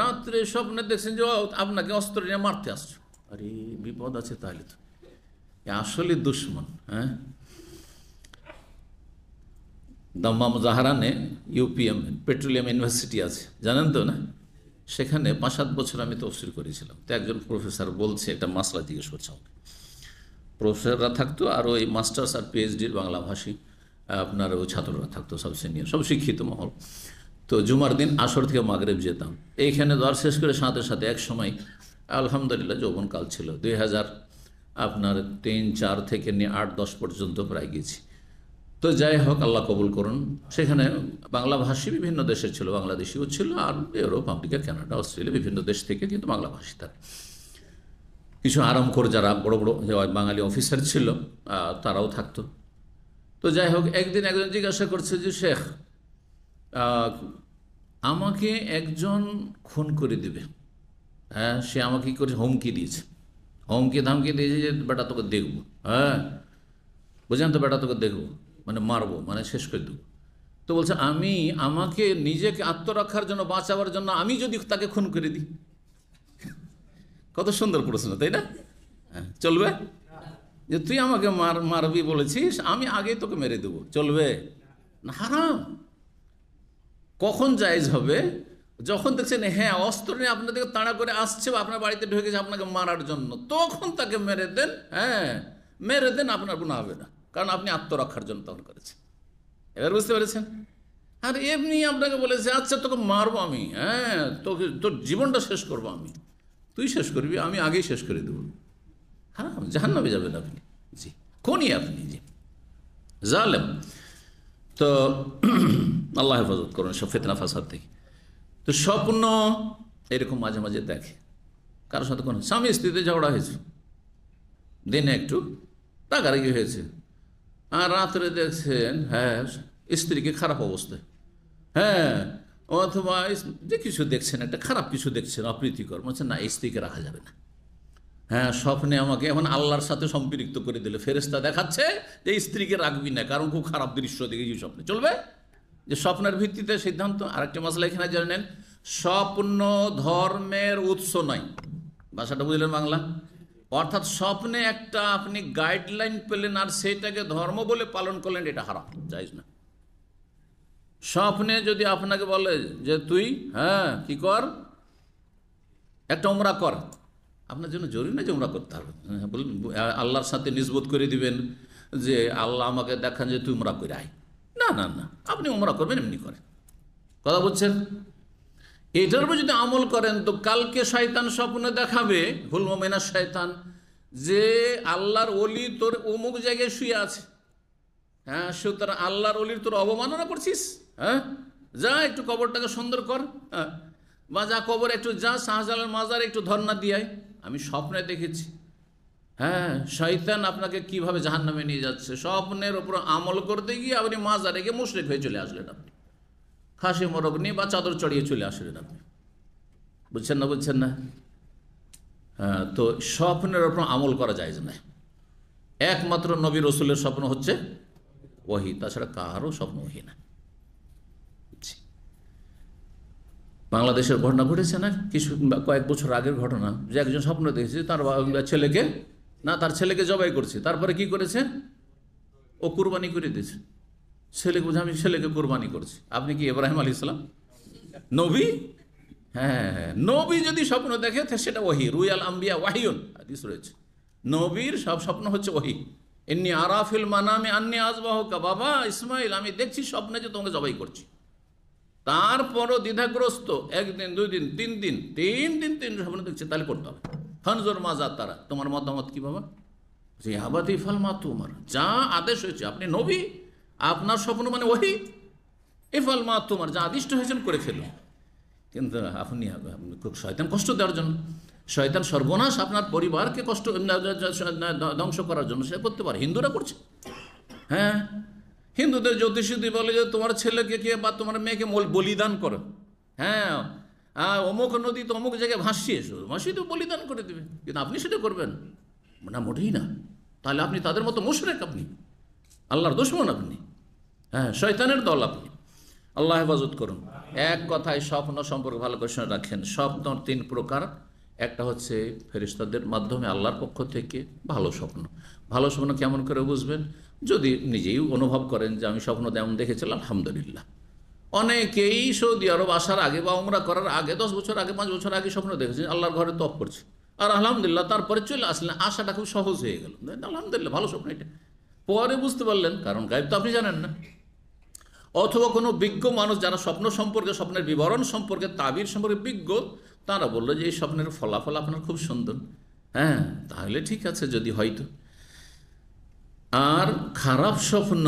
রাত্রে স্বপ্নে দেখছেন যে আপনাকে অস্ত্র নিয়ে মারতে আসছো আরে বিপদ আছে তাহলে তো আসলে দুশ্মন হ্যাঁ দম্মাম জাহারানে ইউপিএম পেট্রোলিয়াম ইউনিভার্সিটি আছে জানেন তো না সেখানে পাঁচ সাত বছর আমি তফসিল করেছিলাম তো একজন প্রফেসর বলছে একটা মাসলা জিজ্ঞেস করছে আমাকে প্রফেসররা থাকতো আর ওই মাস্টার্স আর পিএইচডির বাংলা ভাষী আপনারও ছাত্ররা থাকতো সব সিনিয়র সব শিক্ষিত মহল তো জুমার দিন আসর থেকে মাগরেব যেতাম এইখানে দর শেষ করে সাথে সাথে এক সময় আলহামদুলিল্লাহ যৌবনকাল ছিল দুই হাজার আপনার তিন চার থেকে নিয়ে আট দশ পর্যন্ত প্রায় গেছি তো যাই হোক আল্লাহ কবুল করুন সেখানে বাংলা ভাষী বিভিন্ন দেশের ছিল বাংলাদেশিও ছিল আর ইউরোপ আমেরিকা কানাডা অস্ট্রেলিয়া বিভিন্ন দেশ থেকে কিন্তু বাংলা ভাষী কিছু আরাম করে যারা বড় বড় বাঙালি অফিসার ছিল তারাও থাকতো তো যাই হোক একদিন একজন জিজ্ঞাসা করছে যে শেখ আমাকে একজন খুন করে দেবে হ্যাঁ সে আমাকে করে হুমকি দিয়েছে হুমকি ধামকি দিয়েছে যে বেটা তোকে দেখবো হ্যাঁ বুঝলাম তো বেটা তোকে দেখবো মানে মারবো মানে শেষ করে দেবো তো বলছে আমি আমাকে নিজেকে আত্মরক্ষার জন্য বাঁচাবার জন্য আমি যদি তাকে খুন করে দিই কত সুন্দর প্রশ্ন তাই না হ্যাঁ, চলবে যে তুই আমাকে মার মারবি বলেছিস আমি আগেই তোকে মেরে দেবো চলবে না হারাম কখন জায়জ হবে যখন দেখছেন হ্যাঁ অস্ত্র নিয়ে আপনাদেরকে তাড়া করে আসছে বা আপনার বাড়িতে ঢুকেছে আপনাকে মারার জন্য তখন তাকে মেরে দেন হ্যাঁ মেরে দেন আপনার কোনো হবে না কারণ আপনি আত্মরক্ষার জন্য তখন করেছেন এবার বুঝতে পেরেছেন আর এমনি আপনাকে বলেছে আচ্ছা তোকে মারবো আমি হ্যাঁ তোকে তোর জীবনটা শেষ করবো আমি তুই শেষ করবি আমি আগেই শেষ করে দেবো হারাম জাহান্নামে যাবেন আপনি জি কোনই ইয়ে আপনি জি জালেম তো আল্লাহ হেফাজত করুন সব ফেতনা ফাসাদ থেকে তো স্বপ্ন এরকম মাঝে মাঝে দেখে কারোর সাথে কোনো স্বামী স্ত্রীতে ঝগড়া হয়েছে দিনে একটু রাগারাগি হয়েছে আর রাত্রে দেখছেন হ্যাঁ স্ত্রীকে খারাপ অবস্থায় হ্যাঁ অথবা যে কিছু দেখছেন একটা খারাপ কিছু দেখছেন অপ্রীতিকর বলছেন না স্ত্রীকে রাখা যাবে না হ্যাঁ স্বপ্নে আমাকে এখন আল্লাহর সাথে সম্পৃক্ত করে দিল ফেরেস্তা দেখাচ্ছে যে স্ত্রীকে রাখবি না কারণ খুব খারাপ দৃশ্য দেখেছি স্বপ্নে চলবে যে স্বপ্নের ভিত্তিতে সিদ্ধান্ত আরেকটা মশলা এখানে জানেন স্বপ্ন ধর্মের উৎস নয় ভাষাটা বুঝলেন বাংলা অর্থাৎ স্বপ্নে একটা আপনি গাইডলাইন পেলেন আর সেটাকে ধর্ম বলে পালন করলেন এটা হারাপ যাইজ না স্বপ্নে যদি আপনাকে বলে যে তুই হ্যাঁ কি কর একটা ওমরা কর আপনার জন্য জরুরি না যে ওমরা করতে হবে হ্যাঁ, বলুন আল্লাহর সাথে নিজবোধ করে দিবেন যে আল্লাহ আমাকে দেখান যে তুই উমরা করে আয় না না না আপনি উমরা করবেন এমনি করেন কথা বলছেন এটার উপর যদি আমল করেন তো কালকে শয়তান স্বপ্নে দেখাবে ভুল মোমেনার শয়তান যে আল্লাহর অলি তোর অমুক জায়গায় শুয়ে আছে হ্যাঁ সুতরাং আল্লাহর অলির তোর অবমাননা করছিস হ্যাঁ যা একটু কবরটাকে সুন্দর কর হ্যাঁ বা যা কবর একটু যা শাহজালের মাজার একটু ধর্না দিয়ে আমি স্বপ্নে দেখেছি হ্যাঁ শৈতান আপনাকে কিভাবে জাহান নামে নিয়ে যাচ্ছে স্বপ্নের ওপর আমল করতে গিয়ে আপনি মাজারে গিয়ে মুশরিক হয়ে চলে আসলেন আপনি খাসি মরক নিয়ে বা চাদর চড়িয়ে চলে আসলেন আপনি বুঝছেন না বুঝছেন না হ্যাঁ তো স্বপ্নের ওপর আমল করা যায় না একমাত্র নবী রসুলের স্বপ্ন হচ্ছে ওহি তাছাড়া কারও স্বপ্ন ওহি না বাংলাদেশের ঘটনা ঘটেছে না কিছু কয়েক বছর আগের ঘটনা যে একজন স্বপ্ন দেখেছে তার ছেলেকে না তার ছেলেকে জবাই করছে তারপরে কি করেছে ও কুরবানি করে দিয়েছে ছেলেকে বুঝে আমি ছেলেকে কোরবানি করছি আপনি কি এব্রাহিম আলী ইসলাম নবী হ্যাঁ, হ্যাঁ নবী যদি স্বপ্ন দেখে সেটা ওহি রুয়াল আম্বিয়া ওয়াহিউন আদিস রয়েছে নবীর সব স্বপ্ন হচ্ছে ওহি এমনি আরাফিল মানামে আন্নি আজবাহকা বাবা ইসমাইল আমি দেখছি স্বপ্নে যে তোমাকে জবাই করছি তারপরও দ্বিধাগ্রস্ত একদিন দুই দিন তিন দিন তিন দিন তিন স্বপ্ন দেখছে তাহলে করতে হবে হনজোর মাজা তারা তোমার মতামত কি বাবা যে আবাদি মা তোমার যা আদেশ হয়েছে আপনি নবী আপনার স্বপ্ন মানে ওহি ইফাল মা তোমার যা আদিষ্ট হয়েছেন করে ফেলো কিন্তু আপনি শয়তান কষ্ট দেওয়ার জন্য শয়তান সর্বনাশ আপনার পরিবারকে কষ্ট ধ্বংস করার জন্য সে করতে পারে হিন্দুরা করছে হ্যাঁ হিন্দুদের জ্যোতিষীদি বলে যে তোমার ছেলেকে কে বা তোমার মেয়েকে বলিদান করো হ্যাঁ হ্যাঁ অমুক নদী তো অমুক জায়গায় ভাসিয়ে এসো ভাসিয়ে তো বলিদান করে দেবে কিন্তু আপনি সেটা করবেন না মোটেই না তাহলে আপনি তাদের মতো মুশরেক আপনি আল্লাহর দুশ্মন আপনি হ্যাঁ শয়তানের দল আপনি আল্লাহ হেফাজত করুন এক কথায় স্বপ্ন সম্পর্কে ভালো করে শুনে রাখেন স্বপ্ন তিন প্রকার একটা হচ্ছে ফেরিস্তাদের মাধ্যমে আল্লাহর পক্ষ থেকে ভালো স্বপ্ন ভালো স্বপ্ন কেমন করে বুঝবেন যদি নিজেই অনুভব করেন যে আমি স্বপ্ন তেমন দেখেছিলাম আলহামদুলিল্লাহ অনেকেই সৌদি আরব আসার আগে বা ওমরা করার আগে দশ বছর আগে পাঁচ বছর আগে স্বপ্ন দেখেছে আল্লাহর ঘরে তপ করছে আর আলহামদুলিল্লাহ তারপরে চলে আসলেন আসাটা খুব সহজ হয়ে গেল আলহামদুলিল্লাহ ভালো স্বপ্ন এটা পরে বুঝতে পারলেন কারণ গায়েব তো আপনি জানেন না অথবা কোনো বিজ্ঞ মানুষ যারা স্বপ্ন সম্পর্কে স্বপ্নের বিবরণ সম্পর্কে তাবির সম্পর্কে বিজ্ঞ তারা বললো যে এই স্বপ্নের ফলাফল আপনার খুব সুন্দর হ্যাঁ তাহলে ঠিক আছে যদি হয়তো আর খারাপ স্বপ্ন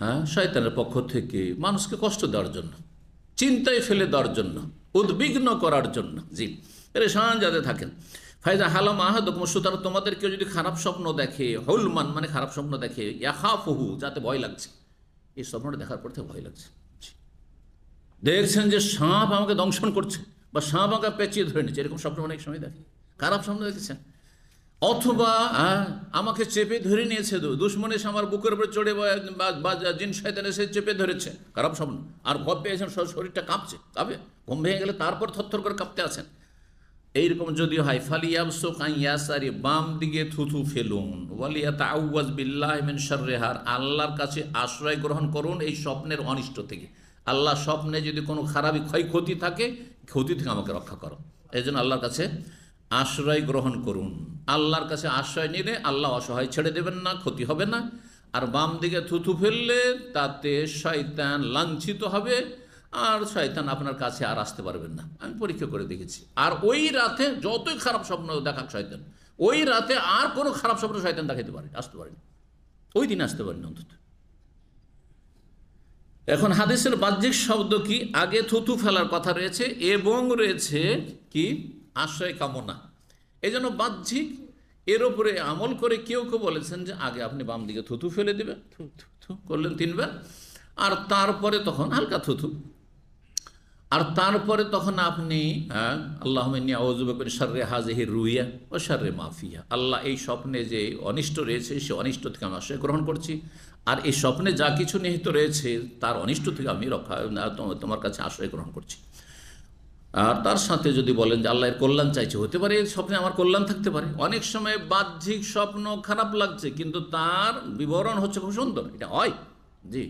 হ্যাঁ শয়তানের পক্ষ থেকে মানুষকে কষ্ট দেওয়ার জন্য চিন্তায় ফেলে দেওয়ার জন্য উদ্বিগ্ন করার জন্য জি সান যাতে থাকেন ফাইজা হালাম আহাদ সুতরাং তোমাদের কেউ যদি খারাপ স্বপ্ন দেখে হৌলমান মানে খারাপ স্বপ্ন দেখে ইয়াহা ফহু যাতে ভয় লাগছে এই স্বপ্নটা দেখার পর থেকে ভয় লাগছে দেখছেন যে সাপ আমাকে দংশন করছে বা সাপ আমাকে পেঁচিয়ে ধরে নিচ্ছে এরকম স্বপ্ন অনেক সময় দেখে খারাপ স্বপ্ন দেখেছেন অথবা আমাকে চেপে ধরে নিয়েছে দুশ্মন এসে আমার বুকের উপরে চড়ে বা জিন শয়তান এসে চেপে ধরেছে খারাপ স্বপ্ন আর ভব পেয়েছেন সব শরীরটা কাঁপছে কাঁপে ঘুম ভেঙে গেলে তারপর থরথর করে কাঁপতে আছেন এইরকম যদি হয় ফালিয়াবসো বাম দিকে থুথু ফেলুন ওয়ালিয়া তাউয়াজ আল্লাহর কাছে আশ্রয় গ্রহণ করুন এই স্বপ্নের অনিষ্ট থেকে আল্লাহ স্বপ্নে যদি কোনো খারাপই ক্ষয়ক্ষতি থাকে ক্ষতি থেকে আমাকে রক্ষা করো এই জন্য আল্লাহর কাছে আশ্রয় গ্রহণ করুন আল্লাহর কাছে আশ্রয় নিলে আল্লাহ অসহায় ছেড়ে দেবেন না ক্ষতি হবে না আর বাম দিকে থুথু ফেললে তাতে শয়তান লাঞ্ছিত হবে আর শয়তান আপনার কাছে আর আসতে পারবেন না আমি পরীক্ষা করে দেখেছি আর ওই রাতে যতই খারাপ স্বপ্ন দেখাক শয়তান ওই রাতে আর কোনো খারাপ স্বপ্ন শয়তান দেখাতে পারে আসতে পারেনি ওই দিন আসতে পারেনি অন্তত এখন হাদিসের বাহ্যিক শব্দ কি আগে থুথু ফেলার কথা রয়েছে এবং রয়েছে কি আশ্রয় কামনা এই জন্য বাহ্যিক এর ওপরে আমল করে কেউ কেউ বলেছেন যে আগে আপনি বাম দিকে থুথু ফেলে দেবেন করলেন তিনবার আর তারপরে তখন হালকা থুথু আর তারপরে তখন আপনি হ্যাঁ আল্লাহ আওয়াজুবা করে রুইয়া ও সার্রে মাফিয়া আল্লাহ এই স্বপ্নে যে অনিষ্ট রয়েছে সে অনিষ্ট থেকে আমি আশ্রয় গ্রহণ করছি আর এই স্বপ্নে যা কিছু নিহিত রয়েছে তার অনিষ্ট থেকে আমি রক্ষা তোমার কাছে আশ্রয় গ্রহণ করছি আর তার সাথে যদি বলেন যে আল্লাহর কল্যাণ চাইছে হতে পারে স্বপ্নে আমার কল্যাণ থাকতে পারে অনেক সময় বাহ্যিক স্বপ্ন খারাপ লাগছে কিন্তু তার বিবরণ হচ্ছে খুব সুন্দর এটা হয় জি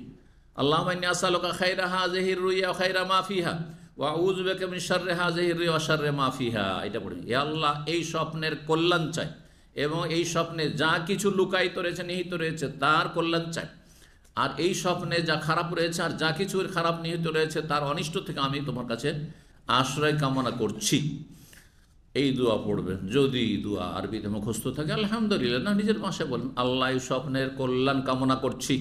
আল্লাহ আসালোকা খাইরা হা জহির রুইয়া খাইরা মাফিহা ওয়া উজবেকে মিশারে হা জহির রুইয়া শারে মাফিহা এটা পড়ি এ আল্লাহ এই স্বপ্নের কল্যাণ চাই এবং এই স্বপ্নে যা কিছু লুকায়িত রয়েছে নিহিত রয়েছে তার কল্যাণ চাই আর এই স্বপ্নে যা খারাপ রয়েছে আর যা কিছুর খারাপ নিহিত রয়েছে তার অনিষ্ট থেকে আমি তোমার কাছে আশ্রয় কামনা করছি এই দোয়া পড়বেন যদি দোয়া আরবিতে মুখস্থ থাকে আলহামদুলিল্লাহ না নিজের ভাষায় বলবেন আল্লাহ স্বপ্নের কল্যাণ কামনা করছি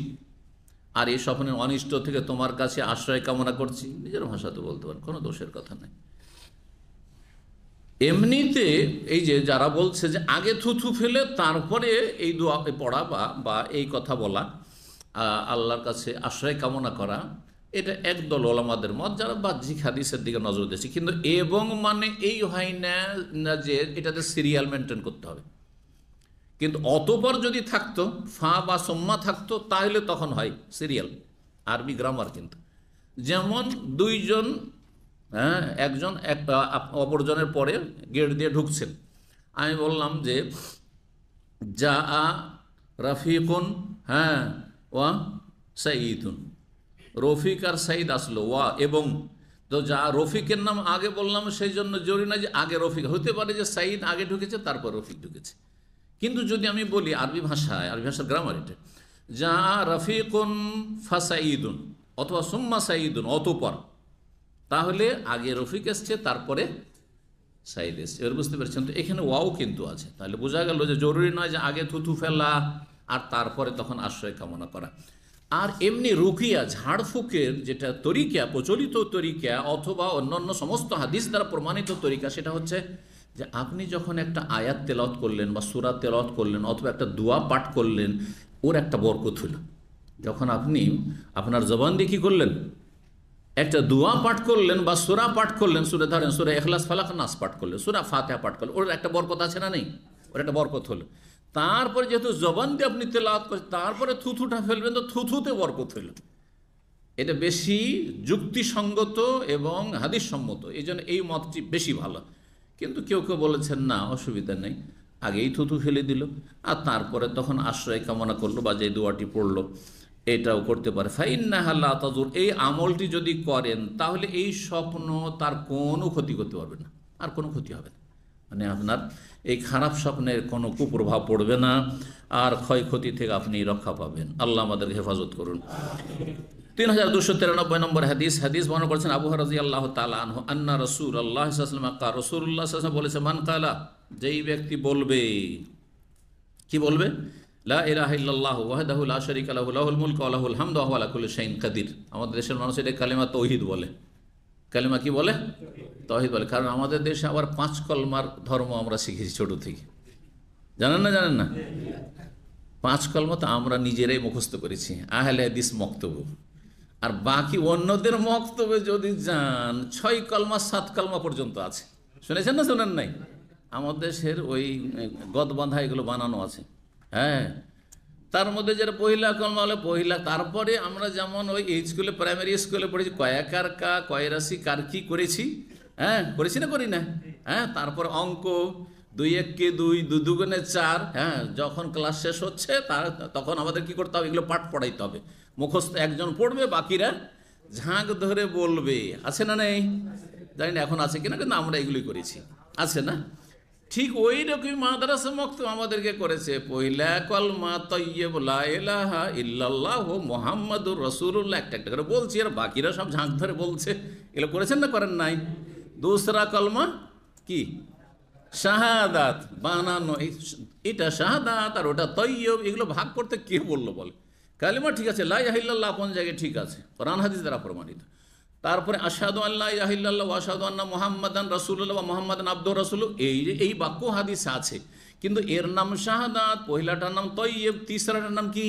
আর এই স্বপ্নের অনিষ্ট থেকে তোমার কাছে আশ্রয় কামনা করছি নিজের ভাষাতে বলতে পারেন কোনো দোষের কথা নেই এমনিতে এই যে যারা বলছে যে আগে থুথু ফেলে তারপরে এই দোয়া পড়া বা এই কথা বলা আল্লাহর কাছে আশ্রয় কামনা করা এটা একদল ওলামাদের মত যারা বাহ্যিক হাদিসের দিকে নজর দিয়েছে কিন্তু এবং মানে এই হয় না না যে এটাতে সিরিয়াল মেনটেন করতে হবে কিন্তু অতপর যদি থাকতো ফা বা সোম্মা থাকতো তাহলে তখন হয় সিরিয়াল আরবি গ্রামার কিন্তু যেমন দুইজন হ্যাঁ একজন এক অপরজনের পরে গেট দিয়ে ঢুকছেন আমি বললাম যে যা আ রাফিকুন হ্যাঁ ওয়া সাইদুন রফিক আর সাইদ আসলো ওয়া এবং তো যা রফিকের নাম আগে বললাম সেই জন্য জরুরি না যে আগে রফিক হতে পারে যে সাইদ আগে ঢুকেছে তারপর রফিক ঢুকেছে কিন্তু যদি আমি বলি আরবি ভাষায় আরবি ভাষার গ্রামার এটা যা রফিকুন ফাসাইদুন অথবা সুম্মা সাইদুন অতপর তাহলে আগে রফিক এসছে তারপরে সাইদ এসছে এবার বুঝতে পেরেছেন তো এখানে ওয়াও কিন্তু আছে তাহলে বোঝা গেল যে জরুরি নয় যে আগে থুথু ফেলা আর তারপরে তখন আশ্রয় কামনা করা আর এমনি রুকিয়া ঝাড়ফুকের যেটা তরিকা প্রচলিত তরিকা অথবা অন্যান্য সমস্ত হাদিস দ্বারা প্রমাণিত তরিকা সেটা হচ্ছে যে আপনি যখন একটা আয়াত তেলত করলেন বা সুরা তেলত করলেন অথবা একটা দোয়া পাঠ করলেন ওর একটা বরকত হইল যখন আপনি আপনার জবান দিয়ে কী করলেন একটা দোয়া পাঠ করলেন বা সুরা পাঠ করলেন সুরে ধরেন সুরে এখলাস ফালাক নাস পাঠ করলেন সুরা ফাতে পাঠ করলেন ওর একটা বরকত আছে না নেই ওর একটা বরকত হলো তারপরে যেহেতু জবান দিয়ে আপনি তেলাওয়াত করছেন তারপরে থুথুটা ফেলবেন তো থুথুতে বরকত হইল এটা বেশি যুক্তিসঙ্গত এবং হাদিস সম্মত এই জন্য এই মতটি বেশি ভালো কিন্তু কেউ কেউ বলেছেন না অসুবিধা নেই আগেই থুথু ফেলে দিল আর তারপরে তখন আশ্রয় কামনা করলো বা যে দোয়াটি পড়লো এটাও করতে পারে ফাইন্না হাল্লা তাজুর এই আমলটি যদি করেন তাহলে এই স্বপ্ন তার কোনো ক্ষতি করতে পারবে না আর কোনো ক্ষতি হবে না মানে আপনার এই খারাপ স্বপ্নের কোনো কুপ্রভাব পড়বে না আর ক্ষয়ক্ষতি থেকে আপনি রক্ষা পাবেন আল্লাহ আমাদের হেফাজত করুন তিন হাজার দুশো তিরানব্বই নম্বর হাদিস হাদিস বর্ণনা করেছেন আবু রাজি আল্লাহ তালাহ আন্না রসুল আল্লাহ আকা রসুল্লাহ বলেছে মান কালা যেই ব্যক্তি বলবে কি বলবে লা ইলাহ ইল্লাল্লাহ ওয়াহদাহু লা শারীকা লাহুল মুলকু আলাহুল লাহুল হামদু ওয়া হুয়া আলা কুল্লি শাইইন কাদির আমাদের দেশের মানুষ এটা কালেমা তাওহীদ বলে কালিমা কি বলে তহিদ বলে কারণ আমাদের দেশে আবার পাঁচ কলমার ধর্ম আমরা শিখেছি ছোট থেকে জানেন না জানেন না পাঁচ কলমা তো আমরা নিজেরাই মুখস্থ করেছি আহলে দিস মক্তব্য আর বাকি অন্যদের মক্তব্যে যদি যান ছয় কলমা সাত কলমা পর্যন্ত আছে শুনেছেন না শোনেন নাই আমাদের দেশের ওই গদ বাঁধা এগুলো বানানো আছে হ্যাঁ তার মধ্যে যারা পহিলা কলম হলে পহিলা তারপরে আমরা যেমন ওই স্কুলে প্রাইমারি স্কুলে পড়েছি কয়াকার কা কয়রাশি কার কি করেছি হ্যাঁ করেছি না করি না হ্যাঁ তারপর অঙ্ক দুই এককে দুই দু দুগুণে চার হ্যাঁ যখন ক্লাস শেষ হচ্ছে তার তখন আমাদের কি করতে হবে এগুলো পাঠ পড়াইতে হবে মুখস্থ একজন পড়বে বাকিরা ঝাঁক ধরে বলবে আছে না নেই জানি না এখন আছে কিনা কিন্তু আমরা এগুলোই করেছি আছে না ঠিক ওই রকমই মাদ্রাসা মক্ত আমাদেরকে করেছে পহিলা কলমা তৈয়ব লাহা ইল্লাল্লাহ মোহাম্মদুর রসুল্লাহ একটা একটা করে বলছি আর বাকিরা সব ঝাঁক ধরে বলছে এগুলো করেছেন না করেন নাই দোসরা কলমা কি শাহাদাত বানানো এটা শাহাদাত আর ওটা তৈয়ব এগুলো ভাগ করতে কে বললো বলে কালিমা ঠিক আছে লাই লাইহাল্লাহ কোন জায়গায় ঠিক আছে কোরআন হাদিস দ্বারা প্রমাণিত তারপরে আসাদু আল্লাহ ইহিল্লাহ আসাদু আল্লাহ মোহাম্মদান রসুল্লাহ মোহাম্মদান আব্দুর রসুল এই যে এই বাক্য হাদিস আছে কিন্তু এর নাম শাহাদাত পহিলাটার নাম তৈব তিসরাটার নাম কি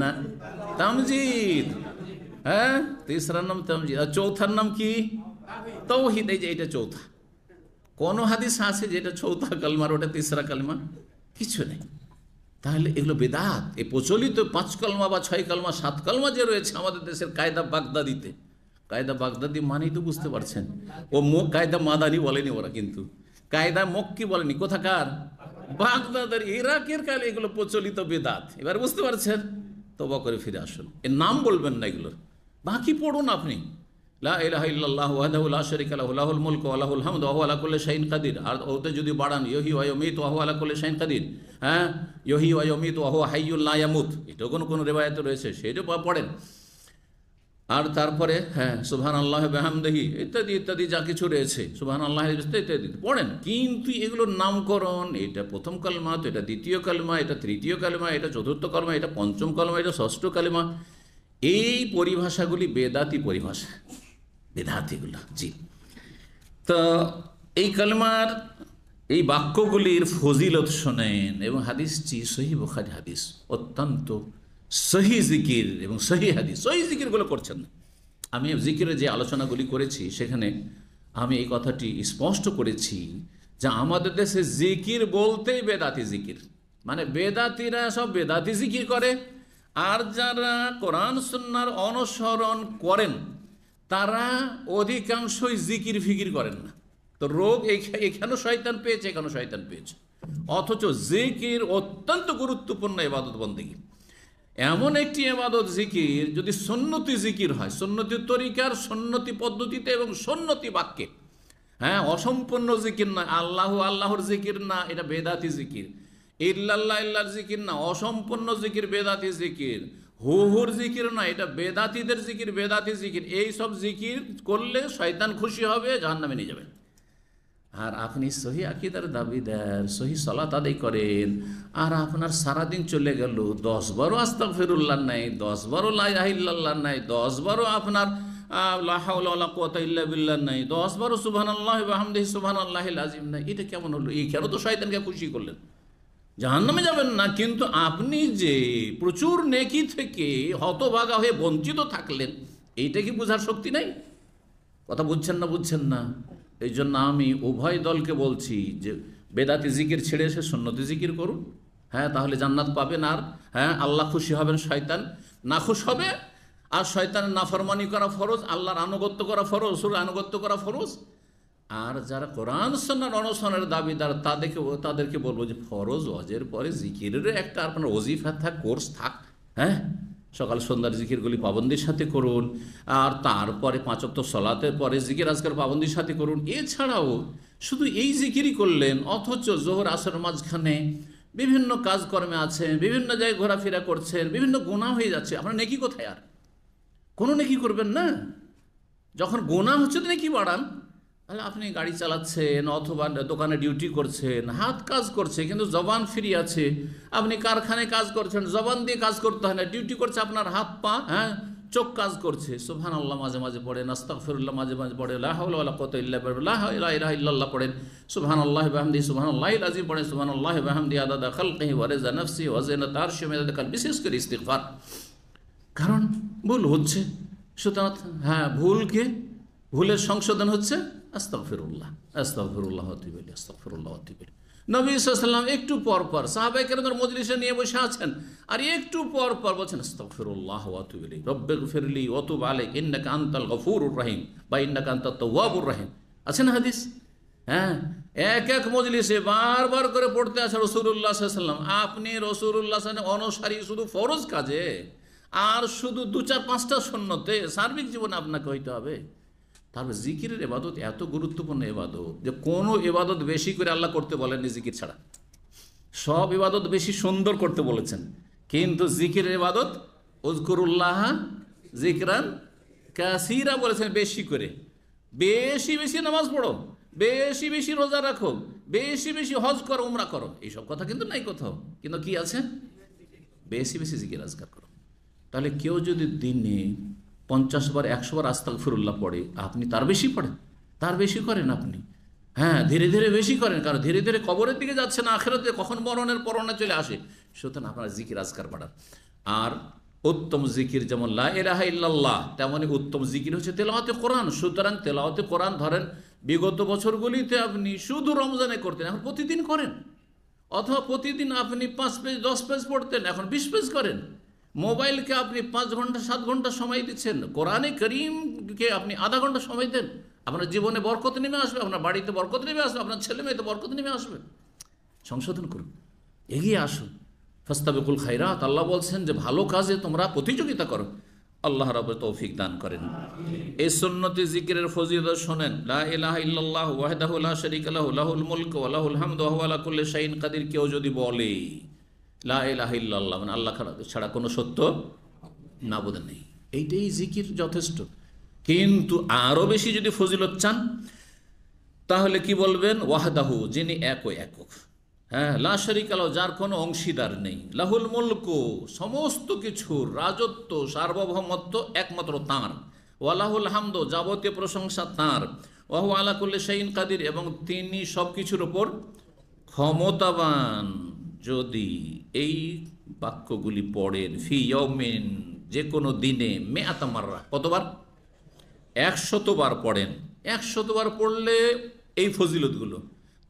না তামজিদ হ্যাঁ তিসরার নাম তামজিদ আর চৌথার নাম কি তৌহিদ এই যে এটা চৌথা কোন হাদিস আছে যেটা চৌথা কালমার ওটা তিসরা কালমা কিছু নেই তাহলে এগুলো বেদাত এই প্রচলিত পাঁচ কলমা বা ছয় কলমা সাত কলমা যে রয়েছে আমাদের দেশের কায়দা বাগদাদিতে কায়দা বাগদাদি মানেই তো বুঝতে পারছেন ও কায়দা মাদানি বলেনি ওরা কিন্তু কায়দা মক্কি বলেনি কোথাকার বাগদাদের ইরাকের কালে এগুলো প্রচলিত বেদাত এবার বুঝতে পারছেন তবা করে ফিরে আসুন এর নাম বলবেন না এগুলোর বাকি পড়ুন আপনি ওয়া কাদির আর ওতে যদি বাড়ান ইহি ওয়মিত ওহু আলা করলে শাইন কাদির হ্যাঁ ইহি ওয়মিত ওহু হাইউল্লাহ ইয়ামুত এটাও কোনো কোনো রেবায়ত রয়েছে সেটা পড়েন আর তারপরে হ্যাঁ সুবহান আল্লাহ বেহামদেহি ইত্যাদি ইত্যাদি যা কিছু রয়েছে সুবহান আল্লাহ ইত্যাদি পড়েন কিন্তু এগুলোর নামকরণ এটা প্রথম কালমা তো এটা দ্বিতীয় কালমা এটা তৃতীয় কালমা এটা চতুর্থ কালমা এটা পঞ্চম কালমা এটা ষষ্ঠ কালমা এই পরিভাষাগুলি বেদাতি পরিভাষা বিধাত জি তো এই কালমার এই বাক্যগুলির ফজিলত শোনেন এবং হাদিস চি সহি বোখারি হাদিস অত্যন্ত সহি জিকির এবং সহি হাদিস সহি জিকিরগুলো করছেন না আমি জিকিরের যে আলোচনাগুলি করেছি সেখানে আমি এই কথাটি স্পষ্ট করেছি যে আমাদের দেশে জিকির বলতেই বেদাতি জিকির মানে বেদাতিরা সব বেদাতি জিকির করে আর যারা কোরআন সন্ন্যার অনুসরণ করেন তারা অধিকাংশই জিকির ফিকির করেন না তো রোগ এখানেও শয়তান পেয়েছে এখানেও শয়তান পেয়েছে অথচ জিকির অত্যন্ত গুরুত্বপূর্ণ এবাদত বন্দেগী এমন একটি এবাদত জিকির যদি সন্নতি জিকির হয় সন্নতি তরিকার সন্নতি পদ্ধতিতে এবং সন্নতি বাক্যে হ্যাঁ অসম্পূর্ণ জিকির না আল্লাহ আল্লাহর জিকির না এটা বেদাতি জিকির ইল্লাল্লাহ ইল্লাহ জিকির না অসম্পূর্ণ জিকির বেদাতি জিকির হুহুর জিকির নয় এটা বেদাতিদের জিকির বেদাতি জিকির এই সব জিকির করলে শয়তান খুশি হবে জাহান নামে নিয়ে যাবেন আর আপনি সহি আকিদার দেন সহি সলা তাদের করেন আর আপনার সারাদিন চলে গেল দশ বারো আস্তা ফেরুল্লাহ নাই দশ বারো লাহিল্লাহ নাই দশ বারো আপনার নাই দশ বারো সুবাহ আল্লাহ সুবাহ আল্লাহ আজিম নাই এটা কেমন হলো এই কেন তো শয়তানকে খুশি করলেন জাহান্নামে যাবেন না কিন্তু আপনি যে প্রচুর নেকি থেকে হতভাগা হয়ে বঞ্চিত থাকলেন এইটা কি বোঝার শক্তি নাই কথা বুঝছেন না বুঝছেন না এই জন্য আমি উভয় দলকে বলছি যে বেদাতি জিকির ছেড়ে এসে সন্ন্যতি জিকির করুন হ্যাঁ তাহলে জান্নাত পাবেন আর হ্যাঁ আল্লাহ খুশি হবেন শয়তান না খুশ হবে আর শয়তানের নাফরমানি করা ফরজ আল্লাহর আনুগত্য করা ফরজ সুর আনুগত্য করা ফরজ আর যারা কোরআন সন্ন্যার অনশনের দাবিদার তাদেরকে তাদেরকে বলবো যে ফরজ অজের পরে জিকিরের একটা আপনার অজিফা থাক কোর্স থাক হ্যাঁ সকাল সন্ধ্যার জিকিরগুলি পাবন্দির সাথে করুন আর তারপরে পাঁচত্ব সলাতে পরে জিকির আজকাল পাবন্দির সাথে করুন এছাড়াও শুধু এই জিকিরই করলেন অথচ জোহর আসর মাঝখানে বিভিন্ন কাজকর্মে আছেন বিভিন্ন জায়গায় ঘোরাফেরা করছেন বিভিন্ন গোনা হয়ে যাচ্ছে আপনার নেকি কোথায় আর কোনো নেকি করবেন না যখন গোনা হচ্ছে তো নেকি বাড়ান তাহলে আপনি গাড়ি চালাচ্ছেন অথবা দোকানে ডিউটি করছেন হাত কাজ করছে কিন্তু জবান ফ্রি আছে আপনি কারখানায় কাজ করছেন জবান দিয়ে কাজ করতে হয় না ডিউটি করছে আপনার হাত পা হ্যাঁ চোখ কাজ করছে সোহান আল্লাহ মাঝে মাঝে পড়েন ফিরুল্লাহ মাঝে মাঝে পড়ে আল্লাহ কত ইল্লাহ পড়েন সুহান আল্লাহ বাহমদি সুহান আল্লাহ আজিম পড়েন সুহান আল্লাহ বাহমদি আদাদা খালকি ওয়ারেজা নফসি ওয়াজেনা তার সুমেদা খাল বিশেষ করে ইস্তিফার কারণ ভুল হচ্ছে সুতরাং হ্যাঁ ভুলকে ভুলের সংশোধন হচ্ছে একটু পর পর সাহাবাই মজলিসে নিয়ে বসে আছেন আর একটু পর পর বলছেন আস্তাফিরুল্লাহ বা ইন্নাক আন্তা আছেন হাদিস হ্যাঁ এক এক মজলিসে বারবার করে পড়তে আছে রসুল্লাহ সাল্লাম আপনি রসুল্লাহ অনসারী শুধু ফরজ কাজে আর শুধু দু চার পাঁচটা শূন্যতে সার্বিক জীবনে আপনাকে হইতে হবে তারপর জিকিরের এবাদত এত গুরুত্বপূর্ণ এবাদত যে কোনো এবাদত বেশি করে আল্লাহ করতে বলেননি জিকির ছাড়া সব এবাদত বেশি সুন্দর করতে বলেছেন কিন্তু জিকির এবাদত উজকুরুল্লাহ জিকরান কাসিরা বলেছেন বেশি করে বেশি বেশি নামাজ পড়ো বেশি বেশি রোজা রাখো বেশি বেশি হজ করো উমরা করো এইসব কথা কিন্তু নাই কোথাও কিন্তু কি আছে বেশি বেশি জিকির আজকার করো তাহলে কেউ যদি দিনে পঞ্চাশ বার একশো বার আস্তাক ফিরুল্লাহ পড়ে আপনি তার বেশি পড়েন তার বেশি করেন আপনি হ্যাঁ ধীরে ধীরে বেশি করেন কারণ ধীরে ধীরে কবরের দিকে যাচ্ছে না আখেরাতে কখন মরণের পরনা চলে আসে সুতরাং আপনার জিকির আজকার বাড়ান আর উত্তম জিকির যেমন লা এলাহা ইল্লাল্লাহ তেমনই উত্তম জিকির হচ্ছে তেলাওয়াতে কোরআন সুতরাং তেলাওয়াতে কোরআন ধরেন বিগত বছরগুলিতে আপনি শুধু রমজানে করতেন এখন প্রতিদিন করেন অথবা প্রতিদিন আপনি পাঁচ পেজ দশ পেজ পড়তেন এখন বিশ পেজ করেন মোবাইলকে আপনি পাঁচ ঘন্টা সাত ঘন্টা সময় দিচ্ছেন কোরআনে করিমকে আপনি আধা ঘন্টা সময় দেন আপনার জীবনে বরকত নেমে আসবে আপনার বাড়িতে বরকত নেমে আসবে আপনার ছেলে মেয়েতে বরকত নেমে আসবে সংশোধন করুন এগিয়ে আসুন ফস্তাবিকুল খাইরাত আল্লাহ বলছেন যে ভালো কাজে তোমরা প্রতিযোগিতা করো আল্লাহ রব তৌফিক দান করেন এই সন্নতি জিকিরের ফজিদ শোনেন লা ইলাহা ইল্লাল্লাহ ওয়াহদাহু লা শারীকা লাহু লাহুল মুলক ওয়া লাহুল হামদু ওয়া হুয়া কাদির কেউ যদি বলে লাহিল্লাহ মানে আল্লাহ ছাড়া কোনো সত্য বোধ নেই এইটাই জিকির যথেষ্ট কিন্তু আরও বেশি যদি ফজিলত চান তাহলে কি বলবেন ওয়াহদাহ যিনি একও একক হ্যাঁ শরিক আলো যার কোনো অংশীদার নেই লাহুল মুল্ক সমস্ত কিছুর রাজত্ব সার্বভৌমত্ব একমাত্র তাঁর ওয়ালাহুল হামদ যাবতীয় প্রশংসা তাঁর ওয়াহু আলাকুল্লে শাইন কাদির এবং তিনি সব কিছুর ওপর ক্ষমতাবান যদি এই বাক্যগুলি পড়েন ফি ইয়মিন যে কোনো দিনে মেয়াতামাররা কতবার একশতবার পড়েন একশতবার পড়লে এই ফজিলতগুলো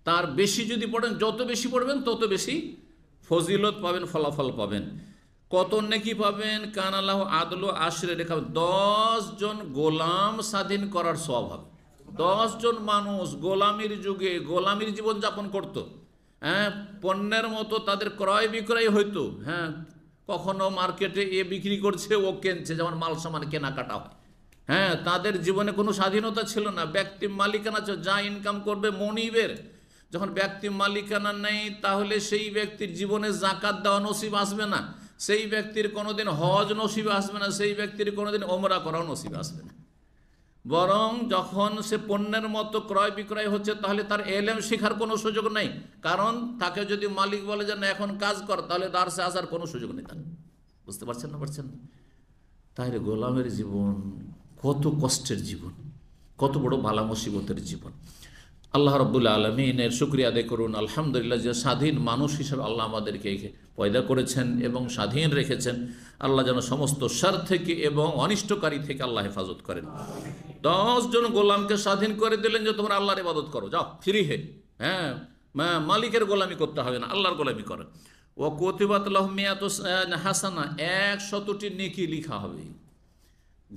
তার বেশি যদি পড়েন যত বেশি পড়বেন তত বেশি ফজিলত পাবেন ফলাফল পাবেন কত নেকি পাবেন কানালাহ আদল আশ্রে রেখা দশ জন গোলাম স্বাধীন করার স্বভাব দশ জন মানুষ গোলামির যুগে গোলামির জীবন যাপন করতো হ্যাঁ পণ্যের মতো তাদের ক্রয় বিক্রয় হইতো হ্যাঁ কখনো মার্কেটে এ বিক্রি করছে ও কিনছে যেমন মাল সামান কেনাকাটা হয় হ্যাঁ তাদের জীবনে কোনো স্বাধীনতা ছিল না ব্যক্তি মালিকানা যা ইনকাম করবে মনিবের যখন ব্যক্তি মালিকানা নেই তাহলে সেই ব্যক্তির জীবনে জাকাত দেওয়া নসিব আসবে না সেই ব্যক্তির কোনোদিন হজ নসিব আসবে না সেই ব্যক্তির কোনোদিন ওমরা করাও নসিব আসবে না বরং যখন সে পণ্যের মতো ক্রয় বিক্রয় হচ্ছে তাহলে তার এলএম শেখার কোনো সুযোগ নেই কারণ তাকে যদি মালিক বলে যে না এখন কাজ কর তাহলে তার সে আসার কোনো সুযোগ নেই তার বুঝতে পারছেন না পারছেন না তাহলে গোলামের জীবন কত কষ্টের জীবন কত বড় ভালা মুসিবতের জীবন আল্লাহ রবুল্লা আলমিনের শুক্রিয়া আদায় করুন আলহামদুলিল্লাহ যে স্বাধীন মানুষ হিসেবে আল্লাহ আমাদেরকে পয়দা করেছেন এবং স্বাধীন রেখেছেন আল্লাহ যেন সমস্ত সার থেকে এবং অনিষ্টকারী থেকে আল্লাহ হেফাজত করেন দশ জন গোলামকে স্বাধীন করে দিলেন যে তোমরা আল্লাহর ইবাদত করো যাও ফ্রি হে হ্যাঁ মালিকের গোলামি করতে হবে না আল্লাহর গোলামি করে ও কতিবাত লহমিয়াত হাসানা এক শতটি নেকি লিখা হবে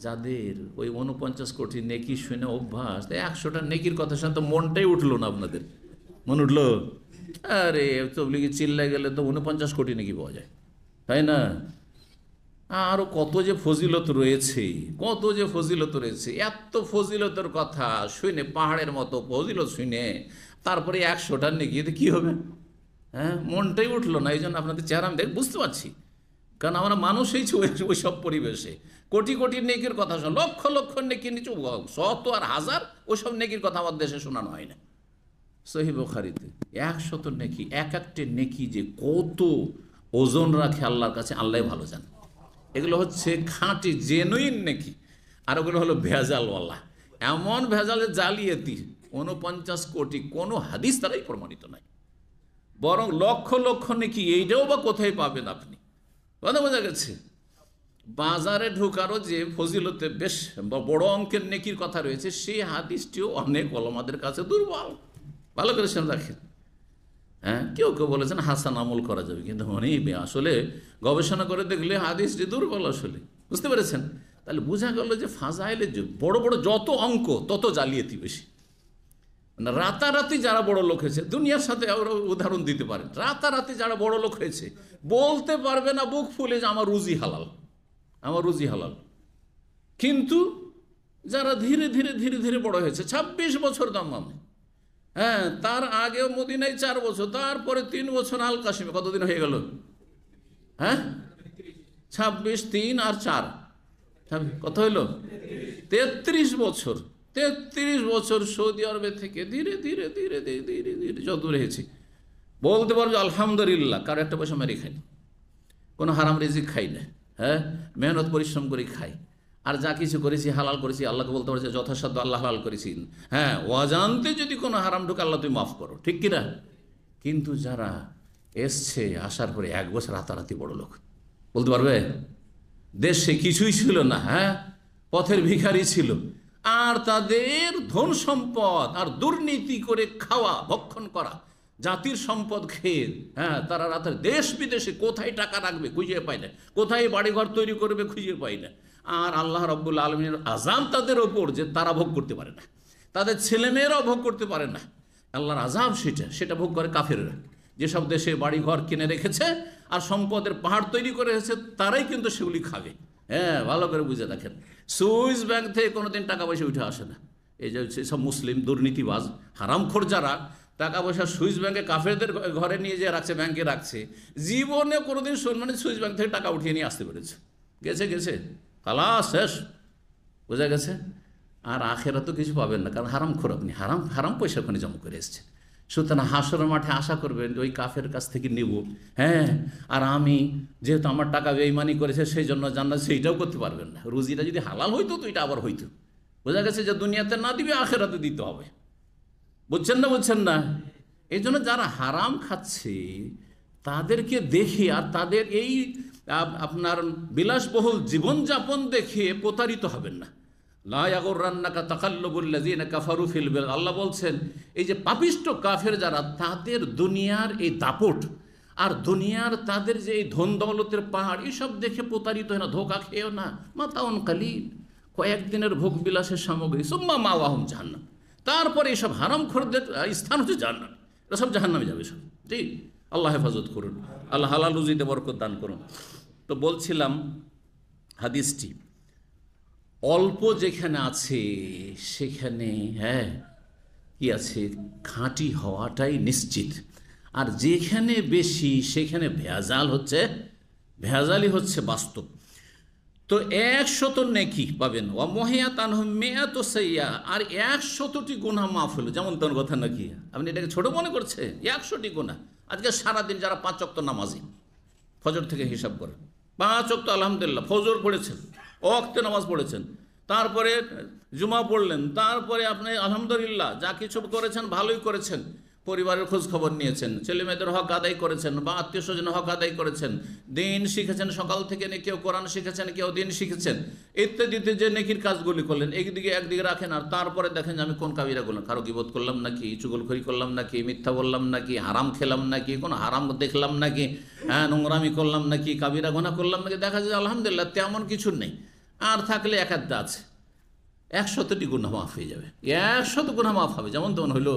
যাদের ওই উনপঞ্চাশ কোটি নেকি শুনে অভ্যাস একশোটা নেকির কথা শুনে তো মনটাই উঠলো না আপনাদের মন উঠলো আরে তবলিগি চিল্লা গেলে তো উনপঞ্চাশ কোটি নেকি পাওয়া যায় তাই না আরও কত যে ফজিলত রয়েছে কত যে ফজিলত রয়েছে এত ফজিলতের কথা শুনে পাহাড়ের মতো ফজিলত শুনে তারপরে একশোটার নেগিয়ে কী হবে হ্যাঁ মনটাই উঠলো না এই জন্য আপনাদের চেহারা দেখ বুঝতে পারছি কারণ আমরা মানুষই ওই সব পরিবেশে কোটি কোটি নেকির কথা শোন লক্ষ লক্ষ নেকি নিচু শত আর হাজার ওইসব নেকির কথা আমার দেশে শোনানো হয় না সহি বখারিতে একশত নেকি এক একটি নেকি যে কত ওজন রাখে আল্লাহর কাছে আল্লাহ ভালো জানে এগুলো হচ্ছে খাঁটি জেনুইন নাকি আর ওগুলো হলো ভেজালওয়ালা এমন ভেজাল জালিয়াতি কোনো পঞ্চাশ কোটি কোনো হাদিস তারাই প্রমাণিত নাই বরং লক্ষ লক্ষ নাকি এইটাও বা কোথায় পাবেন আপনি কথা বোঝা গেছে বাজারে ঢোকারও যে ফজিলতে বেশ বড় অঙ্কের নেকির কথা রয়েছে সেই হাদিসটিও অনেক অলমাদের কাছে দুর্বল ভালো করে সে রাখেন হ্যাঁ কেউ কেউ বলেছেন হাসান আমল করা যাবে কিন্তু অনেক আসলে গবেষণা করে দেখলে হাদিসটি দুর্বল আসলে বুঝতে পেরেছেন তাহলে বোঝা গেল যে ফাজাইলের যে বড় বড় যত অঙ্ক তত জালিয়াতি বেশি মানে রাতারাতি যারা বড় লোক হয়েছে দুনিয়ার সাথে ওরা উদাহরণ দিতে পারেন রাতারাতি যারা বড় লোক হয়েছে বলতে পারবে না বুক ফুলে যে আমার রুজি হালাল আমার রুজি হালাল কিন্তু যারা ধীরে ধীরে ধীরে ধীরে বড় হয়েছে ২৬ বছর দাম আমি হ্যাঁ তার আগে মদিনায় চার বছর তারপরে তিন বছর আল কাশিমে কতদিন হয়ে গেল হ্যাঁ ছাব্বিশ তিন আর চার কত হইল তেত্রিশ বছর তেত্রিশ বছর সৌদি আরবে থেকে ধীরে ধীরে ধীরে ধীরে ধীরে ধীরে যত রয়েছে বলতে পারবো আলহামদুলিল্লাহ কারো একটা পয়সা মারি খাইনি কোনো হারাম রেজি খাই না হ্যাঁ মেহনত পরিশ্রম করে খাই আর যা কিছু করেছি হালাল করেছি আল্লাহকে বলতে পারছি যথাসাধ্য আল্লাহ হালাল করেছি হ্যাঁ অজান্তে যদি কোনো হারাম ঢুকে আল্লাহ তুমি মাফ করো ঠিক কিনা কিন্তু যারা এসছে আসার পরে এক বছর রাতারাতি বড় লোক বলতে পারবে দেশে কিছুই ছিল না হ্যাঁ পথের ভিখারি ছিল আর তাদের ধন সম্পদ আর দুর্নীতি করে খাওয়া ভক্ষণ করা জাতির সম্পদ খেয়ে হ্যাঁ তারা রাতের দেশ বিদেশে কোথায় টাকা রাখবে খুঁজে পায় না কোথায় বাড়িঘর তৈরি করবে খুঁজে পায় না আর আল্লাহ রব্বুল আলমীর আজাম তাদের ওপর যে তারা ভোগ করতে পারে না তাদের ছেলেমেয়েরাও ভোগ করতে পারে না আল্লাহর আজাব সেটা সেটা ভোগ করে কাফেরা যেসব দেশে বাড়ি ঘর কিনে রেখেছে আর সম্পদের পাহাড় তৈরি করে রেখেছে তারাই কিন্তু সেগুলি খাবে হ্যাঁ ভালো করে বুঝে রাখেন সুইস ব্যাংক থেকে কোনো দিন টাকা পয়সা উঠে আসে না এই যে সব মুসলিম দুর্নীতিবাজ হারামখোর যারা টাকা পয়সা সুইস ব্যাংকে কাফেরদের ঘরে নিয়ে যেয়ে রাখছে ব্যাংকে রাখছে জীবনে কোনোদিন শুনবেন সুইস ব্যাংক থেকে টাকা উঠিয়ে নিয়ে আসতে পেরেছে গেছে গেছে পালা শেষ বোঝা গেছে আর আখেরা তো কিছু পাবেন না কারণ হারাম খোরাক নেই হারাম হারাম পয়সা ওখানে জমা করে এসছে সুতরাং হাসর মাঠে আশা করবেন ওই কাফের কাছ থেকে নেব হ্যাঁ আর আমি যেহেতু আমার টাকা বেইমানি করেছে সেই জন্য জান্নাত সেইটাও করতে পারবেন না রুজিটা যদি হালাল হইতো তো এটা আবার হইতো বোঝা গেছে যে দুনিয়াতে না দিবে আখেরাতে দিতে হবে বুঝছেন না বুঝছেন না এই জন্য যারা হারাম খাচ্ছে তাদেরকে দেখে আর তাদের এই আপনার বিলাসবহুল জীবনযাপন দেখিয়ে প্রতারিত হবেন না লায়াগর রান্নাকা তাকাল্লবুল্লাজিনা কাফারু ফিলবেল আল্লাহ বলছেন এই যে পাপিষ্ট কাফের যারা তাদের দুনিয়ার এই দাপট আর দুনিয়ার তাদের যে এই ধন দৌলতের পাহাড় এইসব দেখে প্রতারিত হয় না ধোকা খেয়েও না মাতাউন কালিন কয়েকদিনের ভোগ বিলাসের সামগ্রী সুম্মা মা ওয়াহম জাহান্নাম তারপরে এসব হারাম খোরদের স্থান হচ্ছে জাহান্নাম এরা সব জাহান্নামে যাবে সব ঠিক আল্লাহ হেফাজত করুন আল্লাহ হালাল রুজিতে বরকত দান করুন তো বলছিলাম হাদিসটি অল্প যেখানে আছে সেখানে হ্যাঁ কি আছে খাঁটি হওয়াটাই নিশ্চিত আর যেখানে বেশি সেখানে ভেজাল হচ্ছে ভেজালই হচ্ছে বাস্তব তো একশত নেকি পাবেন ও মহিয়া তান মেয়া তো সেইয়া আর একশতটি গুণা মাফ হলো যেমন তোর কথা নাকি আপনি এটাকে ছোট মনে করছে একশোটি গুণা আজকে সারাদিন যারা পাঁচ অক্ত নামাজি ফজর থেকে হিসাব করে পাঁচ অক্ত আলহামদুলিল্লাহ ফজর পড়েছেন অক্তে নামাজ পড়েছেন তারপরে জুমা পড়লেন তারপরে আপনি আলহামদুলিল্লাহ যা কিছু করেছেন ভালোই করেছেন পরিবারের খোঁজ খবর নিয়েছেন ছেলে মেয়েদের হক আদায় করেছেন বা আত্মীয় স্বজন হক আদায় করেছেন দিন শিখেছেন সকাল থেকে কেউ কোরআন শিখেছেন কেউ দিন শিখেছেন ইত্যাদিতে যে নেকির কাজগুলি করলেন একদিকে একদিকে রাখেন আর তারপরে দেখেন যে আমি কোন কাবিরা করলাম কারো গিবোধ করলাম নাকি চুগলখড়ি করলাম নাকি মিথ্যা বললাম নাকি হারাম খেলাম নাকি কোন হারাম দেখলাম নাকি হ্যাঁ নোংরামি করলাম নাকি কাবিরা গোনা করলাম নাকি দেখা যায় আলহামদুলিল্লাহ তেমন কিছু নেই আর থাকলে এক আছে একশতটি গুণা মাফ হয়ে যাবে একশত গুণা মাফ হবে যেমন তেমন হইলো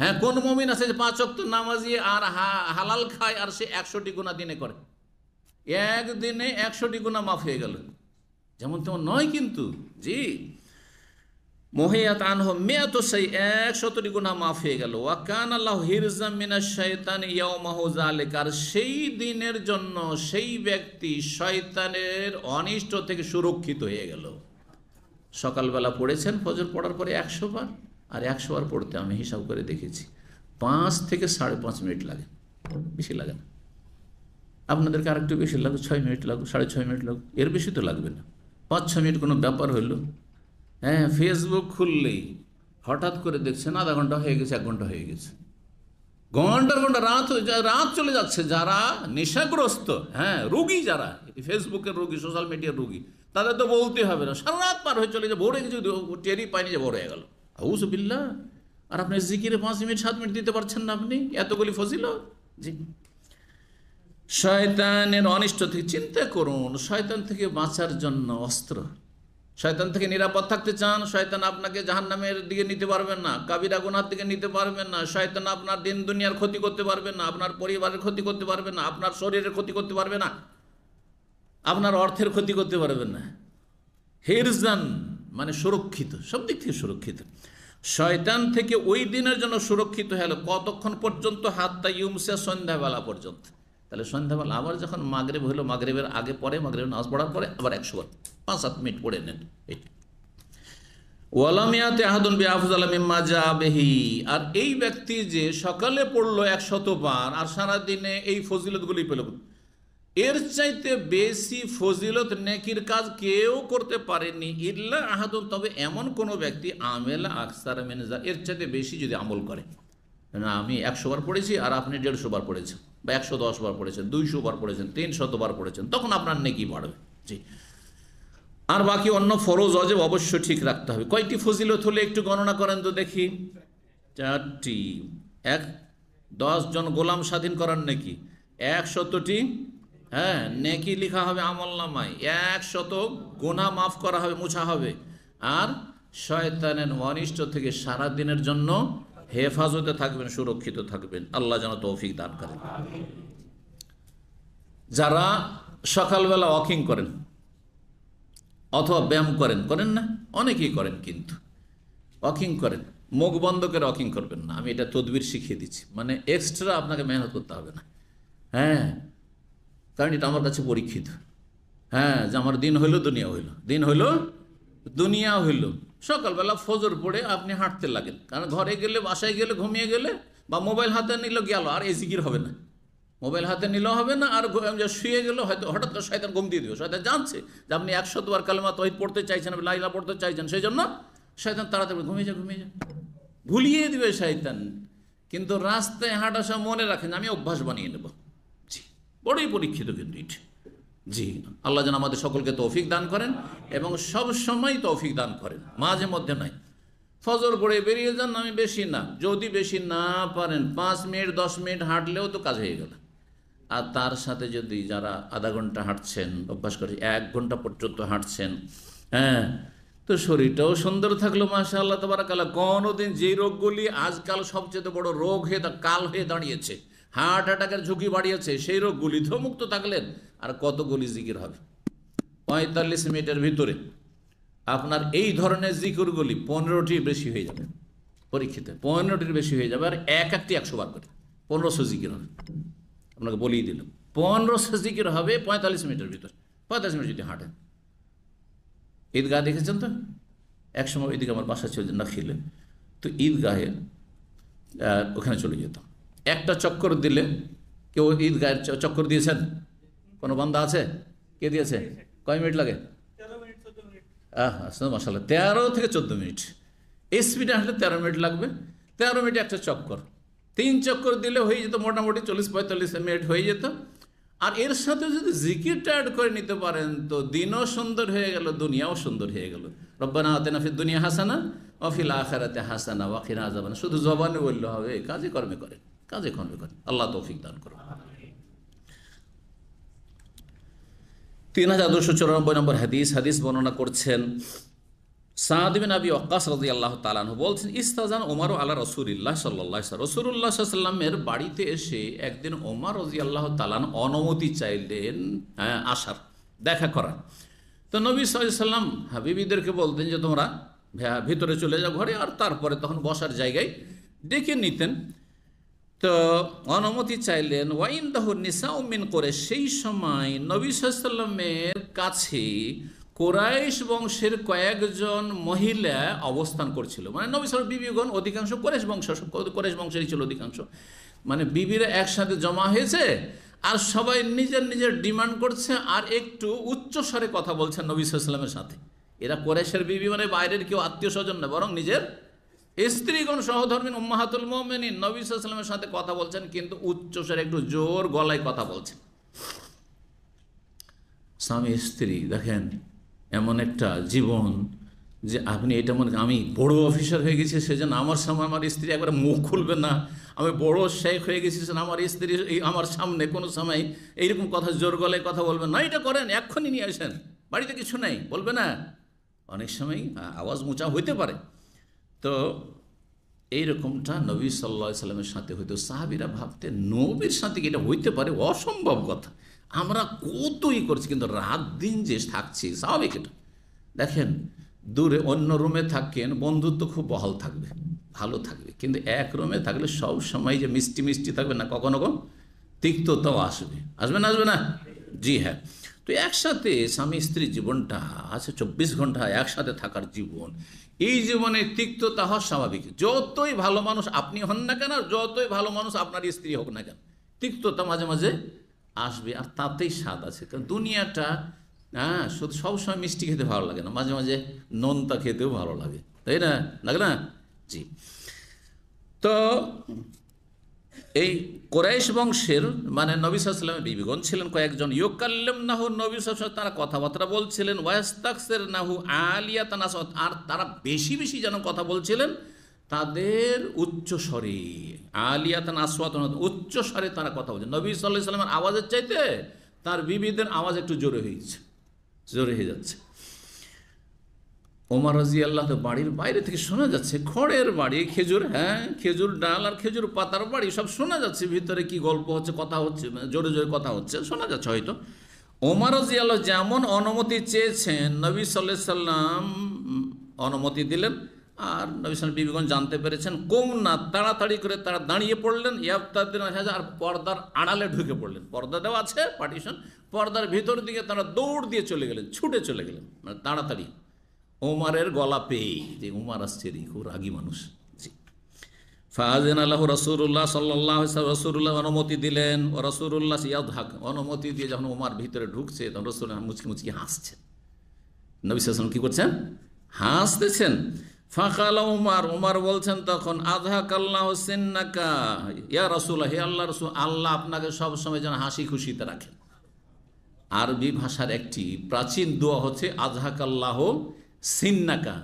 হ্যাঁ কোন মমিন আছে যে পাঁচ অক্ত নামাজি আর হালাল খায় আর সে একশোটি গুণা দিনে করে একদিনে একশোটি গুণা মাফ হয়ে গেল যেমন তেমন নয় কিন্তু জি মহিয়াত আনহ মেয়া তো সেই একশতটি গুণা মাফ হয়ে গেল ওয়াকান আল্লাহ হিরজামিনা মিনা শৈতান ইয়াউমাহুজ আলেক আর সেই দিনের জন্য সেই ব্যক্তি শয়তানের অনিষ্ট থেকে সুরক্ষিত হয়ে গেল সকালবেলা পড়েছেন ফজর পড়ার পরে একশো বার আর একশো বার পড়তে আমি হিসাব করে দেখেছি পাঁচ থেকে সাড়ে পাঁচ মিনিট লাগে বেশি লাগে না আপনাদেরকে আরেকটু বেশি লাগবে ছয় মিনিট লাগবে সাড়ে ছয় মিনিট লাগবে এর বেশি তো লাগবে না পাঁচ ছ মিনিট কোনো ব্যাপার হলো হ্যাঁ ফেসবুক খুললেই হঠাৎ করে দেখছেন আধা ঘন্টা হয়ে গেছে এক ঘন্টা হয়ে গেছে ঘন্টার ঘন্টা রাত রাত চলে যাচ্ছে যারা নেশাগ্রস্ত হ্যাঁ রুগী যারা ফেসবুকের রুগী সোশ্যাল মিডিয়ার রুগী তাদের তো বলতে হবে না সারা রাত পার হয়ে চলে যে ভোরে কিছু টেরি পায়নি যে ভরে হয়ে গেল আউজবিল্লা আর আপনি জিকিরে পাঁচ মিনিট সাত মিনিট দিতে পারছেন না আপনি এতগুলি ফজিল জি শয়তানের অনিষ্ট থেকে চিন্তা করুন শয়তান থেকে বাঁচার জন্য অস্ত্র শয়তান থেকে নিরাপদ থাকতে চান শয়তান আপনাকে জাহান নামের দিকে নিতে পারবেন না কাবিরা গুনার দিকে নিতে পারবেন না শয়তান আপনার দিন দুনিয়ার ক্ষতি করতে পারবেন না আপনার পরিবারের ক্ষতি করতে পারবেন না আপনার শরীরের ক্ষতি করতে পারবে না আপনার অর্থের ক্ষতি করতে পারবেন না হিরজান মানে সুরক্ষিত সব দিক থেকে সুরক্ষিত শয়তান থেকে ওই দিনের জন্য সুরক্ষিত হলো কতক্ষণ পর্যন্ত হাতটা ইউমসে সন্ধ্যাবেলা পর্যন্ত তাহলে সন্ধ্যাবেলা আবার যখন মাগরেব হলো মাগরেবের আগে পরে মাগরেবের নামাজ পড়ার পরে আবার একশো বার পাঁচ সাত মিনিট পড়ে নেন ওয়ালামিয়াতে আহাদুন বি আফজালামিম্মা যা আর এই ব্যক্তি যে সকালে পড়লো একশত বার আর সারাদিনে এই ফজিলতগুলি পেল এর চাইতে বেশি ফজিলত নেকির কাজ কেউ করতে পারেনি ইল্লা আহাদুল তবে এমন কোনো ব্যক্তি আমেলা আকসার মেনজা এর চাইতে বেশি যদি আমল করে না আমি একশো বার পড়েছি আর আপনি দেড়শো বার পড়েছেন বা একশো দশ বার পড়েছেন দুইশো বার পড়েছেন তিনশত বার পড়েছেন তখন আপনার নেকি বাড়বে জি আর বাকি অন্য ফরজ অজেব অবশ্য ঠিক রাখতে হবে কয়টি ফজিলত হলে একটু গণনা করেন তো দেখি চারটি এক দশজন গোলাম স্বাধীন করার নাকি একশতটি হ্যাঁ নেকি লিখা হবে আমল নামায় এক শত গোনা মাফ করা হবে মোছা হবে আর শয়তানের অনিষ্ট থেকে সারা দিনের জন্য হেফাজতে থাকবেন সুরক্ষিত থাকবেন আল্লাহ যেন তৌফিক দান করেন যারা সকালবেলা ওয়াকিং করেন অথবা ব্যায়াম করেন করেন না অনেকেই করেন কিন্তু ওয়াকিং করেন মুখ বন্ধ করে ওয়াকিং করবেন না আমি এটা তদবির শিখিয়ে দিচ্ছি মানে এক্সট্রা আপনাকে মেহনত করতে হবে না হ্যাঁ কারণ এটা আমার কাছে পরীক্ষিত হ্যাঁ যে আমার দিন হইলো দুনিয়া হইলো দিন হইলো দুনিয়া হইলো সকালবেলা ফজর পড়ে আপনি হাঁটতে লাগেন কারণ ঘরে গেলে বাসায় গেলে ঘুমিয়ে গেলে বা মোবাইল হাতে নিল গেল আর এই জিকির হবে না মোবাইল হাতে নিলেও হবে না আর শুয়ে গেলো হয়তো হঠাৎ করে শয়তান ঘুম দিয়ে দিব শয়তান জানছে যে আপনি একশো দুয়ার কালেমা তহিদ পড়তে চাইছেন লাইলা পড়তে চাইছেন সেই জন্য শয়তান তাড়াতাড়ি ঘুমিয়ে যা ঘুমিয়ে যা ভুলিয়ে দিবে শয়তান কিন্তু রাস্তায় হাঁটা সব মনে রাখেন আমি অভ্যাস বানিয়ে নেবো বড়ই পরীক্ষিত কিন্তু এটি জি আল্লাহ যেন আমাদের সকলকে তৌফিক দান করেন এবং সব সময় তৌফিক দান করেন মাঝে মধ্যে নয় ফজর পড়ে বেরিয়ে যান আমি বেশি না যদি বেশি না পারেন পাঁচ মিনিট দশ মিনিট হাঁটলেও তো কাজ হয়ে গেল আর তার সাথে যদি যারা আধা ঘন্টা হাঁটছেন অভ্যাস করে এক ঘন্টা পর্যন্ত হাঁটছেন হ্যাঁ তো শরীরটাও সুন্দর থাকলো মাসা আল্লাহ কালা কোনোদিন যেই রোগগুলি আজকাল সবচেয়ে বড় রোগ হয়ে কাল হয়ে দাঁড়িয়েছে হার্ট অ্যাটাকের ঝুঁকি বাড়িয়েছে সেই রোগ তো মুক্ত থাকলেন আর কত গুলি জিকির হবে পঁয়তাল্লিশ মিনিটের ভিতরে আপনার এই ধরনের জিকিরগুলি পনেরোটির বেশি হয়ে যাবে পরীক্ষিত পনেরোটির বেশি হয়ে যাবে আর এক একটি একশো বার করে পনেরোশো জিকির হবে আপনাকে বলিয়ে দিলাম পনেরোশো জিকির হবে পঁয়তাল্লিশ মিনিটের ভিতরে পঁয়তাল্লিশ মিনিট যদি হাঁটেন ঈদগাহ দেখেছেন তো একসময় ওইদিকে আমার বাসা ছিল খেলেন তো ঈদগাহে ওখানে চলে যেতাম একটা চক্কর দিলে কেউ ঈদগাহের চক্কর দিয়েছেন কোনো বান্ধা আছে কে দিয়েছে কয় মিনিট লাগে মশাল তেরো থেকে চোদ্দ মিনিট স্পিডে আসলে তেরো মিনিট লাগবে তেরো মিনিট একটা চক্কর তিন চক্কর দিলে হয়ে যেত মোটামুটি চল্লিশ পঁয়তাল্লিশ মিনিট হয়ে যেত আর এর সাথে যদি জিকিরটা অ্যাড করে নিতে পারেন তো দিনও সুন্দর হয়ে গেল দুনিয়াও সুন্দর হয়ে গেল রব্বানা হাতেনা ফির দুনিয়া হাসানা অফিল আখারাতে হাসানা ওয়াকির আজাবানা শুধু জবানে বললে হবে কাজে কর্মে করেন কাজে কর্মে করে আল্লাহ তৌফিক দান করুন তিন হাজার দুশো চুরানব্বই নম্বর হাদিস হাদিস বর্ণনা করছেন সাহাদিবিন আবি অক্কাস রাজি আল্লাহ তালান বলছেন ইস্তাজান ওমার আল্লাহ রসুল্লাহ সাল্লাহ রসুল্লাহ সাল্লামের বাড়িতে এসে একদিন ওমার রাজি আল্লাহ তালান অনুমতি চাইলেন হ্যাঁ, আসার দেখা করার তো নবী সাল্লাম হাবিবিদেরকে বলতেন যে তোমরা ভিতরে চলে যাও ঘরে আর তারপরে তখন বসার জায়গায় ডেকে নিতেন তো অনুমতি চাইলেন ওয়াইন নিসা উমিন করে সেই সময় নবী সাল্লামের কাছে কোরাইশ বংশের কয়েকজন মহিলা অবস্থান করছিল মানে নবী সাল বিবিগণ অধিকাংশ কোরেশ বংশ কোরেশ বংশেরই ছিল অধিকাংশ মানে বিবিরা একসাথে জমা হয়েছে আর সবাই নিজের নিজের ডিমান্ড করছে আর একটু উচ্চস্বরে কথা বলছে নবী সাল্লামের সাথে এরা কোরেশের বিবি মানে বাইরের কেউ আত্মীয় স্বজন না বরং নিজের স্ত্রীগণ সহধর্মী উম্মাহাতুল মোমেনী নবী সাথে কথা বলছেন কিন্তু উচ্চস্বরে একটু জোর গলায় কথা বলছেন স্বামী স্ত্রী দেখেন এমন একটা জীবন যে আপনি এটা মনে আমি বড় অফিসার হয়ে গেছি সেজন্য আমার সামনে আমার স্ত্রী একবার মুখ খুলবে না আমি বড় শেখ হয়ে গেছি সেজন্য আমার স্ত্রী আমার সামনে কোনো সময় এইরকম কথা জোর গলায় কথা বলবে না এটা করেন এক্ষুনি নিয়ে আসেন বাড়িতে কিছু নাই বলবে না অনেক সময় হ্যাঁ, আওয়াজ মোচা হইতে পারে তো এইরকমটা নবী সাল্লা সাল্লামের সাথে হইতো সাহাবিরা ভাবতে নবীর সাথে কি এটা হইতে পারে অসম্ভব কথা আমরা কতই করছি কিন্তু রাত দিন যে থাকছি স্বাভাবিক এটা দেখেন দূরে অন্য রুমে থাকেন বন্ধুত্ব খুব বহাল থাকবে ভালো থাকবে কিন্তু এক রুমে থাকলে সব সময় যে মিষ্টি মিষ্টি থাকবে না কখনো কখন তিক্ততাও আসবে আসবে না আসবে না জি হ্যাঁ তো একসাথে স্বামী স্ত্রী জীবনটা আছে চব্বিশ ঘন্টা একসাথে থাকার জীবন এই জীবনে তিক্ততা হওয়া স্বাভাবিক যতই ভালো মানুষ আপনি হন না কেন আর যতই ভালো মানুষ আপনার স্ত্রী হোক না কেন তিক্ততা মাঝে মাঝে আসবে আর তাতেই স্বাদ আছে কারণ দুনিয়াটা হ্যাঁ শুধু সবসময় মিষ্টি খেতে ভালো লাগে না মাঝে মাঝে নোনতা খেতেও ভালো লাগে তাই না লাগে না জি তো এই কোরাইশ বংশের মানে নবী বিবিগণ ছিলেন কয়েকজন ইয়োকাল্লেম নাহু নবী সাল্লাম তারা কথাবার্তা বলছিলেন ওয়াস্তাকসের নাহু আলিয়া তানাস আর তারা বেশি বেশি যেন কথা বলছিলেন তাদের উচ্চ স্বরে আলিয়া তান আসওয়াত উচ্চ স্বরে তারা কথা বলছে নবী সাল্লাহ সাল্লামের আওয়াজের চাইতে তার বিবিদের আওয়াজ একটু জোরে হয়েছে জোরে হয়ে যাচ্ছে ওমার রাজি আল্লাহ বাড়ির বাইরে থেকে শোনা যাচ্ছে খড়ের বাড়ি খেজুর হ্যাঁ খেজুর ডাল আর খেজুর পাতার বাড়ি সব শোনা যাচ্ছে ভিতরে কি গল্প হচ্ছে কথা হচ্ছে মানে জোরে জোরে কথা হচ্ছে শোনা যাচ্ছে হয়তো ওমার রাজি আল্লাহ যেমন অনুমতি চেয়েছেন নবী সাল্লাহ সাল্লাম অনুমতি দিলেন আর নবী সাল বিবিগণ জানতে পেরেছেন কম না তাড়াতাড়ি করে তারা দাঁড়িয়ে পড়লেন ইয়াবতাদ্দিন আর পর্দার আড়ালে ঢুকে পড়লেন পর্দা দেওয়া আছে পার্টিশন পর্দার ভিতর দিকে তারা দৌড় দিয়ে চলে গেলেন ছুটে চলে গেলেন মানে তাড়াতাড়ি ওমারের গলা পেয়ে যে উমার আসছে রে খুব রাগি মানুষ ফাহাজেন আল্লাহ রসুল্লাহ সাল্লাহ রসুল্লাহ অনুমতি দিলেন ও রসুল্লাহ ইয়াদ হাক অনুমতি দিয়ে যখন ওমার ভিতরে ঢুকছে তখন রসুল মুচকি মুচকি হাসছেন নবী সাসন কী করছেন হাসতেছেন ফাঁকালা উমার উমার বলছেন তখন আধা কাল্লা হোসেন্নাকা ইয়া রসুল হে আল্লাহ রসুল আল্লাহ আপনাকে সবসময় যেন হাসি খুশিতে রাখেন আরবি ভাষার একটি প্রাচীন দোয়া হচ্ছে আধা কাল্লাহ সিন্নাকা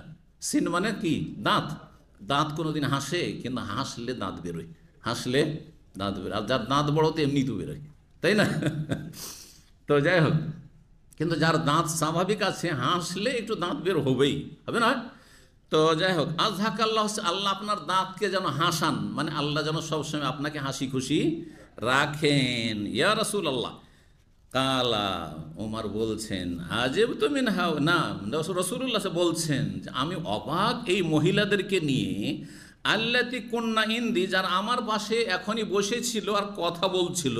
সিন মানে কি দাঁত দাঁত কোনোদিন হাসে কিন্তু হাসলে দাঁত বেরোয় হাসলে দাঁত বেরোয় আর যার দাঁত বড় তো এমনি তো বেরোয় তাই না তো যাই হোক কিন্তু যার দাঁত স্বাভাবিক আছে হাসলে একটু দাঁত বের হবেই হবে না তো যাই হোক আজ হাক আল্লাহ আল্লাহ আপনার দাঁতকে যেন হাসান মানে আল্লাহ যেন সবসময় আপনাকে হাসি খুশি রাখেন ইয়া রসুল আল্লাহ কালা ওমার বলছেন আজেব তো মিন হাও না রসুল্লাহ বলছেন যে আমি অবাক এই মহিলাদেরকে নিয়ে আল্লাতি কন্যা ইন্দি যার আমার পাশে এখনই বসেছিল আর কথা বলছিল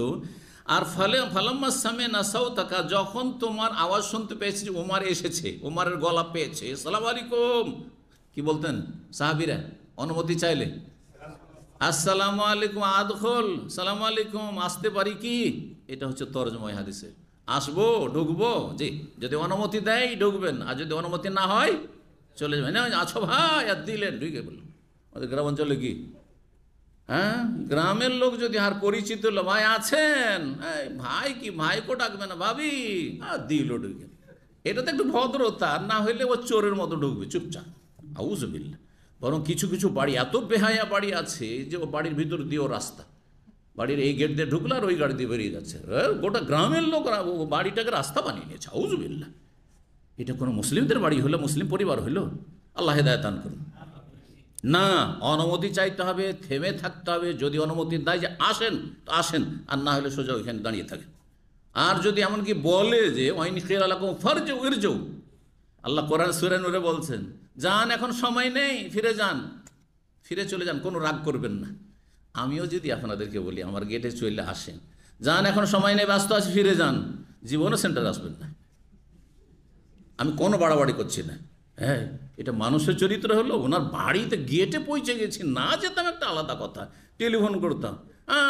আর ফলে ফালাম্মা সামে না সাউতাকা যখন তোমার আওয়াজ শুনতে পেয়েছে যে ওমার এসেছে ওমারের গলা পেয়েছে সালাম আলাইকুম কি বলতেন সাহাবিরা অনুমতি চাইলে আসসালামু আলাইকুম আদখল সালাম আলাইকুম আসতে পারি কি এটা হচ্ছে তর্জময় হাদিসে আসবো ঢুকবো জি যদি অনুমতি দেয় ঢুকবেন আর যদি অনুমতি না হয় চলে যাবেন না আছো আচ্ছা ভাই আর দিলেন ঢুকে বললো আমাদের গ্রাম অঞ্চলে কি হ্যাঁ গ্রামের লোক যদি আর পরিচিত ভাই আছেন ভাই কি ভাই কো ডাকবে না ভাবি আর দিল ঢুকে এটা তো একটু ভদ্রতা না হইলে ও চোরের মতো ঢুকবে চুপচাপ আউজ বিল্লা বরং কিছু কিছু বাড়ি এত বেহায়া বাড়ি আছে যে ও বাড়ির ভিতর দিয়েও রাস্তা বাড়ির এই গেট দিয়ে ঢুকলো আর ওই গাড়ি দিয়ে বেরিয়ে যাচ্ছে গোটা গ্রামের লোক বাড়িটাকে রাস্তা বানিয়ে নিয়েছে আউজবিল্লা এটা কোনো মুসলিমদের বাড়ি হলো মুসলিম পরিবার হলো আল্লাহ হেদায়তান করুন না অনুমতি চাইতে হবে থেমে থাকতে হবে যদি অনুমতি দেয় যে আসেন তো আসেন আর না হলে সোজা ওইখানে দাঁড়িয়ে থাকেন আর যদি এমনকি বলে যে ওয়াইন খেয়াল ফার যে উইর আল্লাহ কোরআন সুরেন ওরে বলছেন যান এখন সময় নেই ফিরে যান ফিরে চলে যান কোনো রাগ করবেন না আমিও যদি আপনাদেরকে বলি আমার গেটে চলে আসেন যান এখন সময় নেই ব্যস্ত আছে ফিরে যান জীবনও সেন্টারে আসবেন না আমি কোনো বাড়াবাড়ি করছি না হ্যাঁ এটা মানুষের চরিত্র হলো ওনার বাড়িতে গেটে পৌঁছে গেছি না যেতাম একটা আলাদা কথা টেলিফোন করতাম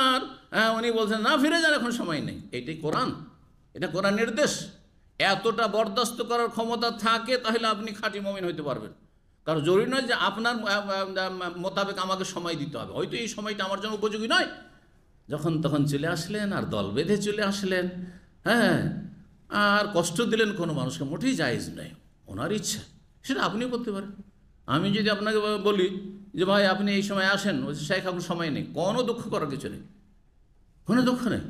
আর হ্যাঁ উনি বলছেন না ফিরে যান এখন সময় নেই এইটাই কোরআন এটা কোরআন নির্দেশ এতটা বরদাস্ত করার ক্ষমতা থাকে তাহলে আপনি খাঁটি মমিন হইতে পারবেন কারণ জরুরি নয় যে আপনার মোতাবেক আমাকে সময় দিতে হবে হয়তো এই সময়টা আমার জন্য উপযোগী নয় যখন তখন চলে আসলেন আর দল বেঁধে চলে আসলেন হ্যাঁ আর কষ্ট দিলেন কোনো মানুষকে মোটেই জায়জ নয় ওনার ইচ্ছা সেটা আপনিও করতে পারেন আমি যদি আপনাকে বলি যে ভাই আপনি এই সময় আসেন বলছি শেখ আপনার সময় নেই কোনো দুঃখ করার কিছু নেই কোনো দুঃখ নেই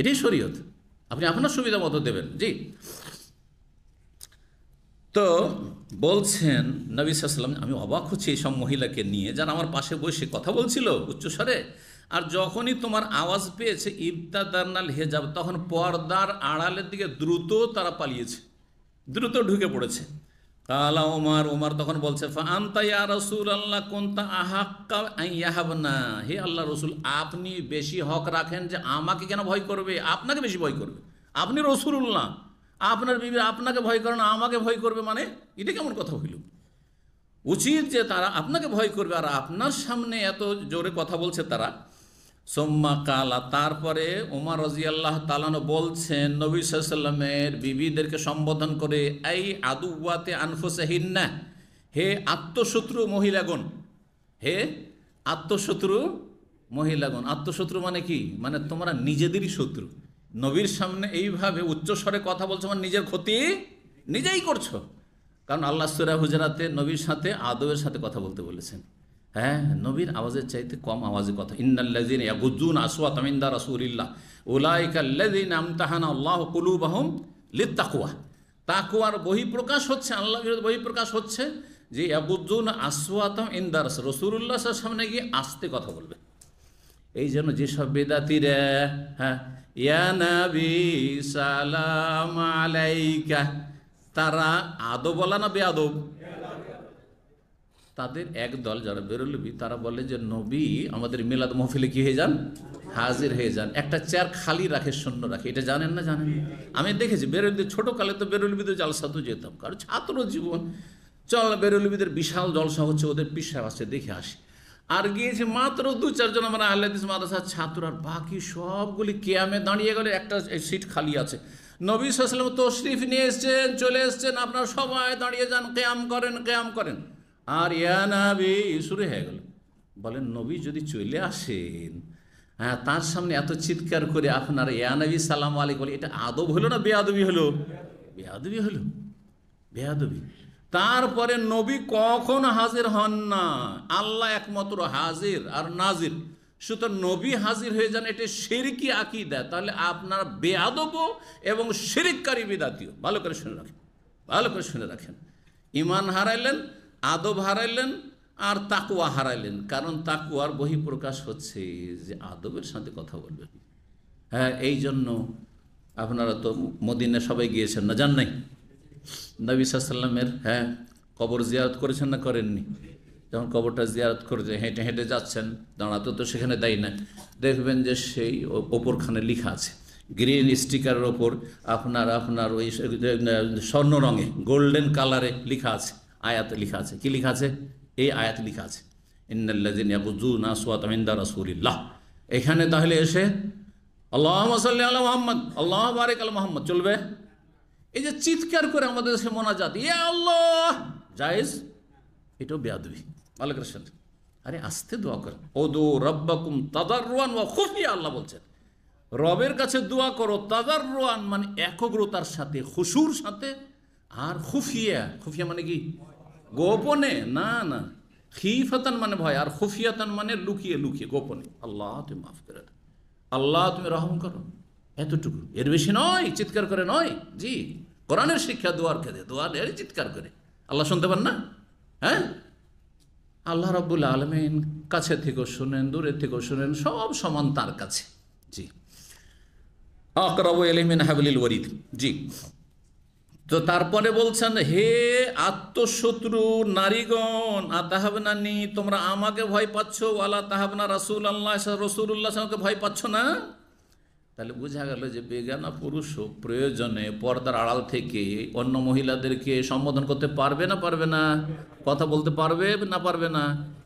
এটাই শরীয়ত আপনি আপনার সুবিধা মতো দেবেন জি তো বলছেন নবী সাল্লাম আমি অবাক হচ্ছি এই সব মহিলাকে নিয়ে যারা আমার পাশে বসে কথা বলছিল উচ্চস্বরে আর যখনই তোমার আওয়াজ পেয়েছে দার্নাল হেজাব তখন পর্দার আড়ালের দিকে দ্রুত তারা পালিয়েছে দ্রুত ঢুকে পড়েছে কালা ওমার ওমার তখন বলছে রসুল আল্লাহ কোনতা আহাব না হে আল্লাহ রসুল আপনি বেশি হক রাখেন যে আমাকে কেন ভয় করবে আপনাকে বেশি ভয় করবে আপনি রসুল্লাহ আপনার বিবি আপনাকে ভয় করে না আমাকে ভয় করবে মানে এটা কেমন কথা হইল উচিত যে তারা আপনাকে ভয় করবে আর আপনার সামনে এত জোরে কথা বলছে তারা সোম্মা কালা তারপরে উমার রাজিয়াল্লাহ তালান বলছেন নবী সাল্লামের বিবিদেরকে সম্বোধন করে এই আদুয়াতে আনফুসাহিন্না হে আত্মশত্রু মহিলাগণ হে আত্মশত্রু মহিলাগণ আত্মশত্রু মানে কি মানে তোমরা নিজেদেরই শত্রু নবীর সামনে এইভাবে উচ্চস্বরে কথা বলছো আমার মানে নিজের ক্ষতি নিজেই করছো কারণ আল্লাহ সুরা হুজরাতে নবীর সাথে আদবের সাথে কথা বলতে বলেছেন হ্যাঁ নবীর আওয়াজের চাইতে কম আওয়াজে কথা ইন্নাল্লাজিন ইয়াগুজ্জুন আসওয়া তামিন্দা রাসূলিল্লাহ উলাইকাল্লাযিনা আমতাহানা আল্লাহু কুলুবাহুম লিত্তাকওয়া তাকওয়ার বহিঃপ্রকাশ হচ্ছে আল্লাহ বিরুদ্ধে বহিঃপ্রকাশ হচ্ছে যে ইয়াগুজ্জুন তাম ইনদার রাসূলুল্লাহ সামনে গিয়ে আস্তে কথা বলবে এই জন্য যেসব বেদাতিরা হ্যাঁ তারা আদব বলা না বেআব তাদের এক দল যারা বেরোলবি তারা বলে যে নবী আমাদের মিলাদ মহফিলে কি হয়ে যান হাজির হয়ে যান একটা চেয়ার খালি রাখে শূন্য রাখে এটা জানেন না জানেন আমি দেখেছি বেরোলবি ছোটো কালে তো জলসা তো যেতাম কারণ ছাত্র জীবন চল বেরোলবিদের বিশাল জলসা হচ্ছে ওদের পিসা আছে দেখে আসি আর গিয়েছে মাত্র দু চারজন আমার আহ্লাদিস মাদ্রাসার ছাত্র আর বাকি সবগুলি কেয়ামে দাঁড়িয়ে গেলে একটা সিট খালি আছে নবী সাল্লাম তশরিফ নিয়ে এসছেন চলে এসছেন আপনারা সবাই দাঁড়িয়ে যান কেয়াম করেন কেয়াম করেন আর ইয়ানাবি শুরু হয়ে গেল বলেন নবী যদি চলে আসেন হ্যাঁ তার সামনে এত চিৎকার করে আপনার ইয়ানাবি সালাম আলী বলে এটা আদব হলো না বেয়াদবি হলো বেয়াদবি হলো বেয়াদবি তারপরে নবী কখন হাজির হন না আল্লাহ একমাত্র হাজির আর নাজির সুতরাং নবী হাজির হয়ে যান এটি সিরকি দেয় তাহলে আপনার বেয়াদব এবং সিরিককারী বিদাতীয় ভালো করে শুনে রাখেন ভালো করে শুনে রাখেন ইমান হারাইলেন আদব হারাইলেন আর তাকুয়া হারাইলেন কারণ তাকুয়ার বহিঃপ্রকাশ হচ্ছে যে আদবের সাথে কথা বলবেন হ্যাঁ এই জন্য আপনারা তো মদিনা সবাই গিয়েছেন না জান নাই নবী সাল্লামের হ্যাঁ কবর জিয়ারত করেছেন না করেননি যখন কবরটা জিয়ারত করেছে হেঁটে হেঁটে যাচ্ছেন দাঁড়াতে তো সেখানে দেয় না দেখবেন যে সেই ওপরখানে লিখা আছে গ্রিন স্টিকারের ওপর আপনার আপনার ওই স্বর্ণ রঙে গোল্ডেন কালারে লিখা আছে আয়াত লিখা আছে কি লিখা আছে এই আয়াত লিখা আছে এখানে তাহলে এসে আল্লাহ আল্লাহ মোহাম্মদ আল্লাহ মোহাম্মদ চলবে এই যে চিৎকার করে আমাদের দেশে মোনাজাত ইয়ে আল্লাহ জায়েজ এটাও বেয়াদবি ভালো করে শুনলেন আরে আস্তে দোয়া করেন ও দো রব্বাকুম তাদার রোয়ান ওয়া খুফিয়া আল্লাহ বলছেন রবের কাছে দোয়া করো তাদার রোয়ান মানে একগ্রতার সাথে খুশুর সাথে আর খুফিয়া খুফিয়া মানে কি গোপনে না না খিফাতান মানে ভয় আর খুফিয়াতান মানে লুকিয়ে লুকিয়ে গোপনে আল্লাহ তুমি মাফ করে আল্লাহ তুমি রহম করো এতটুকু এর বেশি নয় চিৎকার করে নয় জি কোরআনের শিক্ষা দোয়ার খেতে দোয়া নেড়ে চিৎকার করে আল্লাহ শুনতে পান না হ্যাঁ আল্লাহ রব্বুল আলমিন কাছে থেকেও শুনেন দূরে থেকেও শুনেন সব সমান তার কাছে জি আকরাবু এলিমিন হাবলিল ওয়ারিদ জি তো তারপরে বলছেন হে আত্মশত্রু নারীগণ আতাহাবনানি তোমরা আমাকে ভয় পাচ্ছ ওয়ালা তাহাবনা রাসুল আল্লাহ রসুল উল্লাহ ভয় পাচ্ছ না তাহলে বোঝা গেল যে বেগানা পুরুষও প্রয়োজনে পর্দার আড়াল থেকে অন্য মহিলাদেরকে সম্বোধন করতে পারবে না পারবে না কথা বলতে পারবে না পারবে না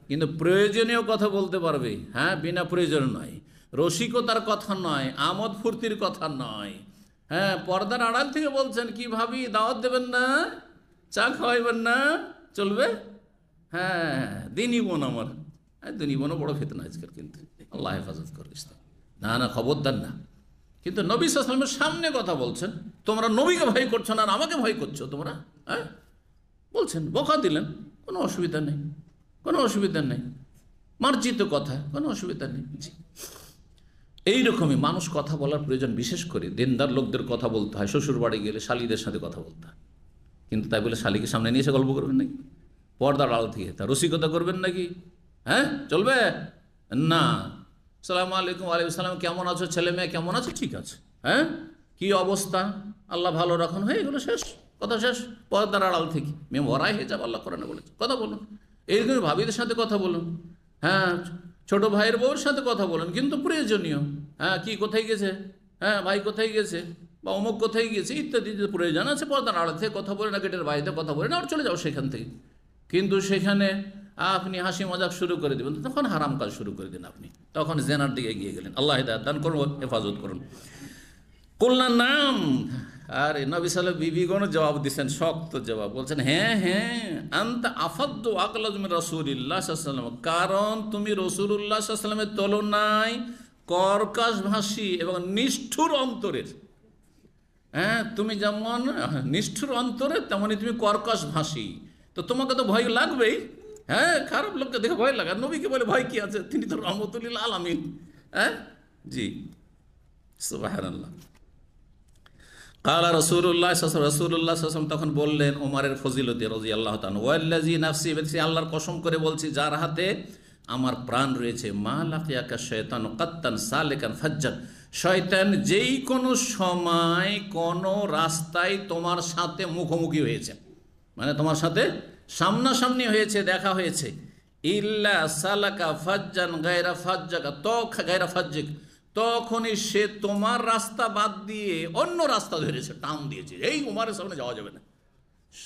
কিন্তু প্রয়োজনীয় কথা বলতে পারবে হ্যাঁ বিনা প্রয়োজন নয় রসিকতার কথা নয় আমদ ফুর্তির কথা নয় হ্যাঁ পর্দার আড়াল থেকে বলছেন কি ভাবি দাওয়াত দেবেন না চা খাওয়াইবেন না চলবে হ্যাঁ দিনই বোন আমার দিনই বোনও বড় ফেতনা আজকাল কিন্তু আল্লাহ হেফাজত করিস না না খবরদার না কিন্তু নবী সালামের সামনে কথা বলছেন তোমরা নবীকে ভয় করছো না আর আমাকে ভয় করছো তোমরা হ্যাঁ বলছেন বকা দিলেন কোনো অসুবিধা নেই কোনো অসুবিধা নেই মার্জিত কথা কোনো অসুবিধা নেই জি এইরকমই মানুষ কথা বলার প্রয়োজন বিশেষ করে দেনদার লোকদের কথা বলতে হয় শ্বশুর বাড়ি গেলে শালিদের সাথে কথা বলতে হয় কিন্তু তাই বলে শালিকে সামনে নিয়ে এসে গল্প করবেন নাকি পর্দার আলো থেকে তা রসিকতা করবেন নাকি হ্যাঁ চলবে না সালাম আলাইকুম আলাই সালাম কেমন আছো ছেলে মেয়ে কেমন আছো ঠিক আছে হ্যাঁ কি অবস্থা আল্লাহ ভালো রাখুন হ্যাঁ এগুলো শেষ কথা শেষ পর্দার আড়াল থেকে মেয়ে ওরাই হয়ে যাবে আল্লাহ কোরআনে বলেছে কথা বলুন এইরকম ভাবিদের সাথে কথা বলুন হ্যাঁ ছোট ভাইয়ের বউর সাথে কথা বলুন কিন্তু প্রয়োজনীয় হ্যাঁ কি কোথায় গেছে হ্যাঁ ভাই কোথায় গেছে বা অমুক কোথায় গেছে ইত্যাদি যে প্রয়োজন আছে পর্দার আড়াল থেকে কথা বলে না গেটের বাড়িতে কথা বলে না আর চলে যাও সেখান থেকে কিন্তু সেখানে আপনি হাসি মজাক শুরু করে দেবেন তখন হারাম কাজ শুরু করে দিন আপনি তখন জেনার দিকে গিয়ে গেলেন আল্লাহ দান করুন হেফাজত করুন কল্যাণ নাম আর নবী সাল বিবিগণ জবাব দিচ্ছেন শক্ত জবাব বলছেন হ্যাঁ হ্যাঁ আন্ত আফাদ্দ আকল তুমি রসুল্লাহাম কারণ তুমি উল্লাহামের তুলনায় কর্কাশ ভাষী এবং নিষ্ঠুর অন্তরের হ্যাঁ তুমি যেমন নিষ্ঠুর অন্তরের তেমনই তুমি কর্কাশ ভাষী তো তোমাকে তো ভয় লাগবেই হ্যাঁ খারাপ লোককে দেখে ভয় লাগা নবীকে বলে ভয় কি আছে তিনি তো রহমতুল্লিল আলমিন হ্যাঁ জি সুবাহান কালা রসুল্লাহ রসুল্লাহ সাসম তখন বললেন ওমারের ফজিলতি রজি আল্লাহ ওয়াল্লাজি নাফসি বেদসি আল্লাহর কসম করে বলছি যার হাতে আমার প্রাণ রয়েছে মা লাকিয়াকা শয়তান কাত্তান সালেকান ফাজ্জান শয়তান যেই কোনো সময় কোনো রাস্তায় তোমার সাথে মুখোমুখি হয়েছে মানে তোমার সাথে সামনাসামনি হয়েছে দেখা হয়েছে ইল্লা সালাকা ফাজ্জান গায়রা ফাজ্জাকা তখ গায়রা ফাজ্জিক তখনই সে তোমার রাস্তা বাদ দিয়ে অন্য রাস্তা ধরেছে টান দিয়েছে এই উমারের সামনে যাওয়া যাবে না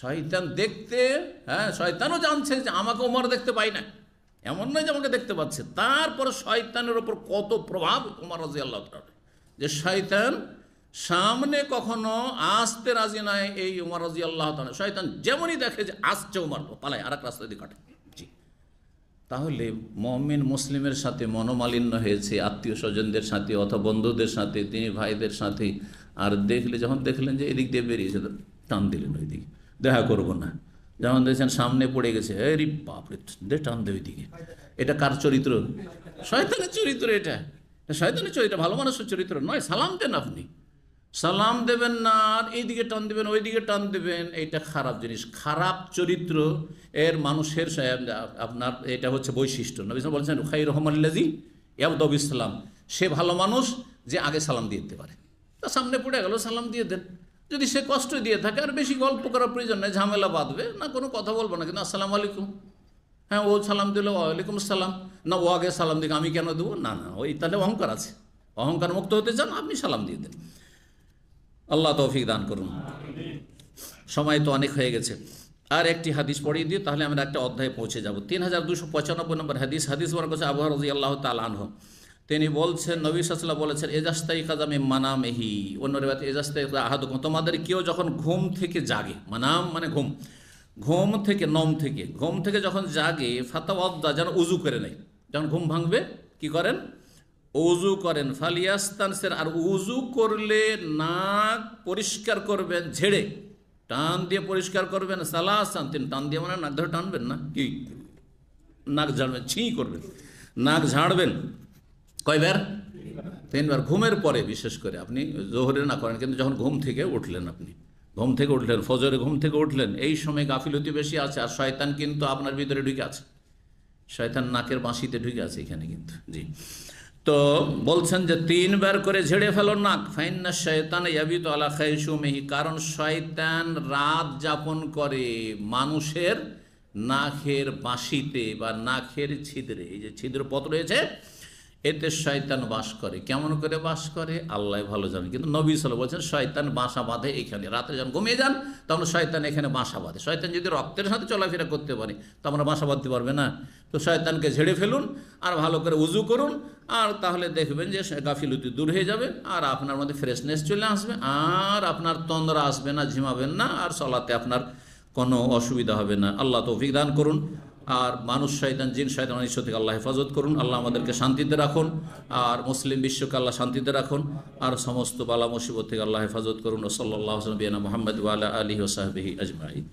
শয়তান দেখতে হ্যাঁ শয়তানও জানছে যে আমাকে উমার দেখতে পাই না এমন নয় যে আমাকে দেখতে পাচ্ছে তারপর শয়তানের ওপর কত প্রভাব উমার রাজি আল্লাহ যে শয়তান সামনে কখনো আসতে রাজি নয় এই উমার রাজি আল্লাহ শয়তান যেমনই দেখে যে আসছে উমার পালায় আর এক রাস্তা দিয়ে কাটে জি তাহলে মমিন মুসলিমের সাথে মনোমালিন্য হয়েছে আত্মীয় স্বজনদের সাথে অথবা বন্ধুদের সাথে তিনি ভাইদের সাথে আর দেখলে যখন দেখলেন যে এদিক দিয়ে বেরিয়েছে টান দিলেন ওই দিকে দেখা করবো না যেমন দেখছেন সামনে পড়ে গেছে রে বাপরে দে টান দে ওইদিকে এটা কার চরিত্র শয়তানের চরিত্র এটা শয়তানের চরিত্র ভালো মানুষের চরিত্র নয় সালাম দেন আপনি সালাম দেবেন না আর এইদিকে টান দেবেন ওইদিকে টান দেবেন এইটা খারাপ জিনিস খারাপ চরিত্র এর মানুষের আপনার এটা হচ্ছে বৈশিষ্ট্য নবী বলছেন রুখাই রহমানজি ইয়াবদব ইসলাম সে ভালো মানুষ যে আগে সালাম দিয়ে দিতে পারে তা সামনে পড়ে গেল সালাম দিয়ে দেন যদি সে কষ্ট দিয়ে থাকে আর বেশি গল্প করার প্রয়োজন নেই ঝামেলা বাঁধবে না কোনো কথা বলবো না কিন্তু আসসালাম আলাইকুম হ্যাঁ ও সালাম দিল ওয়ালাইকুম সালাম না ও আগে সালাম দিকে আমি কেন দেবো না না ওই তাহলে অহংকার আছে অহংকার মুক্ত হতে চান আপনি সালাম দিয়ে দেন আল্লাহ তৌফিক দান করুন সময় তো অনেক হয়ে গেছে আর একটি হাদিস পড়িয়ে দিই তাহলে আমরা একটা অধ্যায়ে পৌঁছে যাব তিন হাজার দুশো পঁচানব্বই নম্বর হাদিস হাদিস বলার কাছে আবহাওয়া রাজি আল্লাহ তালানহ তিনি বলছেন নবী সাসলা বলেছেন এজাস্তাই কাজামে মানামেহি অন্য রেবাতে এজাস্তাই আহাদ তোমাদের কেউ যখন ঘুম থেকে জাগে মানাম মানে ঘুম ঘুম থেকে নম থেকে ঘুম থেকে যখন জাগে ফাতা অদ্দা যেন উজু করে নেয় যখন ঘুম ভাঙবে কি করেন উজু করেন ফালিয়াস্তান সের আর উজু করলে নাক পরিষ্কার করবেন ঝেড়ে টান দিয়ে পরিষ্কার করবেন সালাসান তিনি টান দিয়ে মানে নাক ধরে টানবেন না কি নাক ঝাড়বেন ছি করবেন নাক ঝাড়বেন কয়বার তিনবার ঘুমের পরে বিশেষ করে আপনি জোহরে না করেন কিন্তু যখন ঘুম থেকে উঠলেন আপনি ঘুম থেকে উঠলেন ফজরে ঘুম থেকে উঠলেন এই সময় গাফিলতি বেশি আছে আর শয়তান কিন্তু আপনার ভিতরে ঢুকে আছে শয়তান নাকের বাঁশিতে ঢুকে আছে এখানে কিন্তু জি তো বলছেন যে তিনবার করে ঝেড়ে ফেলো নাক ফাইন্না শয়তান ইয়াবিত আলা মেহি কারণ শয়তান রাত যাপন করে মানুষের নাখের বাঁশিতে বা নাখের ছিদ্রে এই যে ছিদ্রপথ রয়েছে এতে শয়তান বাস করে কেমন করে বাস করে আল্লাহ ভালো জানেন কিন্তু নবী সাল বলছেন শয়তান বাসা বাঁধে এখানে রাতে যখন ঘুমিয়ে যান তখন শয়তান এখানে বাসা বাঁধে শয়তান যদি রক্তের সাথে চলাফেরা করতে পারে তো আমরা বাসা বাঁধতে পারবে না তো শয়তানকে ঝেড়ে ফেলুন আর ভালো করে উজু করুন আর তাহলে দেখবেন যে গাফিলতি দূর হয়ে যাবে আর আপনার মধ্যে ফ্রেশনেস চলে আসবে আর আপনার তন্দ্রা আসবে না ঝিমাবেন না আর চলাতে আপনার কোনো অসুবিধা হবে না আল্লাহ তো অভিজ্ঞান করুন আর মানুষ শয়তান জিন শয়তান ঈশ্বর থেকে আল্লাহ হেফাজত করুন আল্লাহ আমাদেরকে শান্তিতে রাখুন আর মুসলিম বিশ্বকে আল্লাহ শান্তিতে রাখুন আর সমস্ত বালা মুসিবত থেকে আল্লাহ হেফাজত করুন ও সাল্লাহ মোহাম্মদ ওয়ালা আলী ওসাহবিহি আজমাই